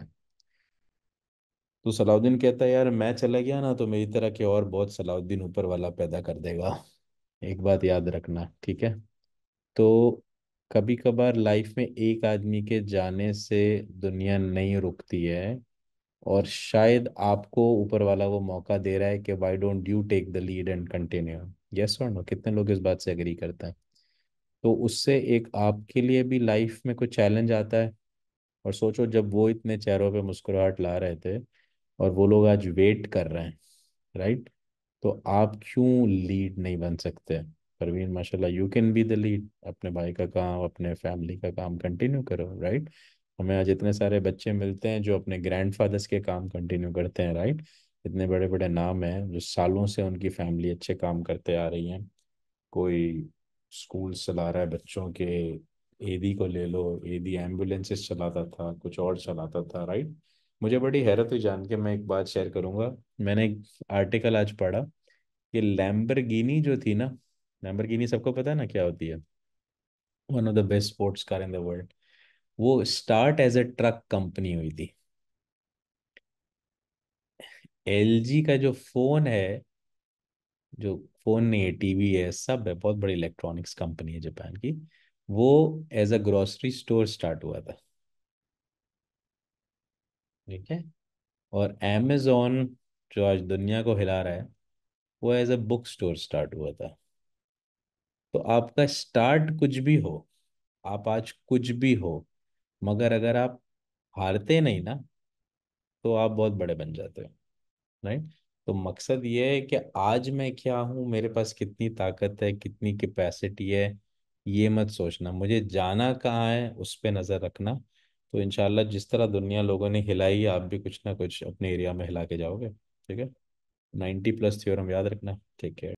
तो सलाउद्दीन कहता है यार मैं चला गया ना तो मेरी तरह के और बहुत सलाउद्दीन ऊपर वाला पैदा कर देगा एक बात याद रखना ठीक है तो कभी कभार लाइफ में एक आदमी के जाने से दुनिया नहीं रुकती है और शायद आपको ऊपर वाला वो मौका दे रहा है कि why don't you take the lead and continue yes और नो कितने लोग इस बात से अग्री करते हैं तो उससे एक आपके लिए भी लाइफ में कोई चैलेंज आता है और सोचो जब वो इतने चेहरों पे मुस्कुराहट ला रहे थे और वो लोग आज वेट कर रहे हैं राइट तो आप क्यों लीड नहीं बन सकते परवीन माशाल्लाह you can be the lead अपने भाई का काम अपने फैमिली का काम कंटिन्यू करो राइट हमें आज इतने सारे बच्चे मिलते हैं जो अपने ग्रैंडफादर्स के काम कंटिन्यू करते हैं राइट इतने बड़े बड़े नाम हैं जो सालों से उनकी फैमिली अच्छे काम करते आ रही हैं कोई स्कूल चला रहा है बच्चों के एदी को ले लो एदी एम्बुलेंसेस चलाता था कुछ और चलाता था राइट मुझे बड़ी हैरत हुई जान के मैं एक बात शेयर करूंगा मैंने एक आर्टिकल आज पढ़ा कि लैम्बरगिनी जो थी ना लैम्बरगिनी सबको पता है ना क्या होती है one of the best sports car in the world वो start as a truck company हुई थी एल का जो फोन है जो फोन नहीं है टीवी है सब है बहुत बड़ी इलेक्ट्रॉनिक्स कंपनी है जापान की वो as a grocery store start हुआ था ठीक है और एमेजोन जो आज दुनिया को हिला रहा है वो as a book store start हुआ था तो आपका स्टार्ट कुछ भी हो आप आज कुछ भी हो मगर अगर आप हारते नहीं ना तो आप बहुत बड़े बन जाते हो राइट तो मकसद ये है कि आज मैं क्या हूँ मेरे पास कितनी ताकत है कितनी कैपेसिटी है ये मत सोचना मुझे जाना कहाँ है उस पर नज़र रखना तो इनशाला जिस तरह दुनिया लोगों ने हिलाई आप भी कुछ ना कुछ अपने एरिया में हिला के जाओगे ठीक है नाइन्टी प्लस थ्योरम याद रखना ठीक है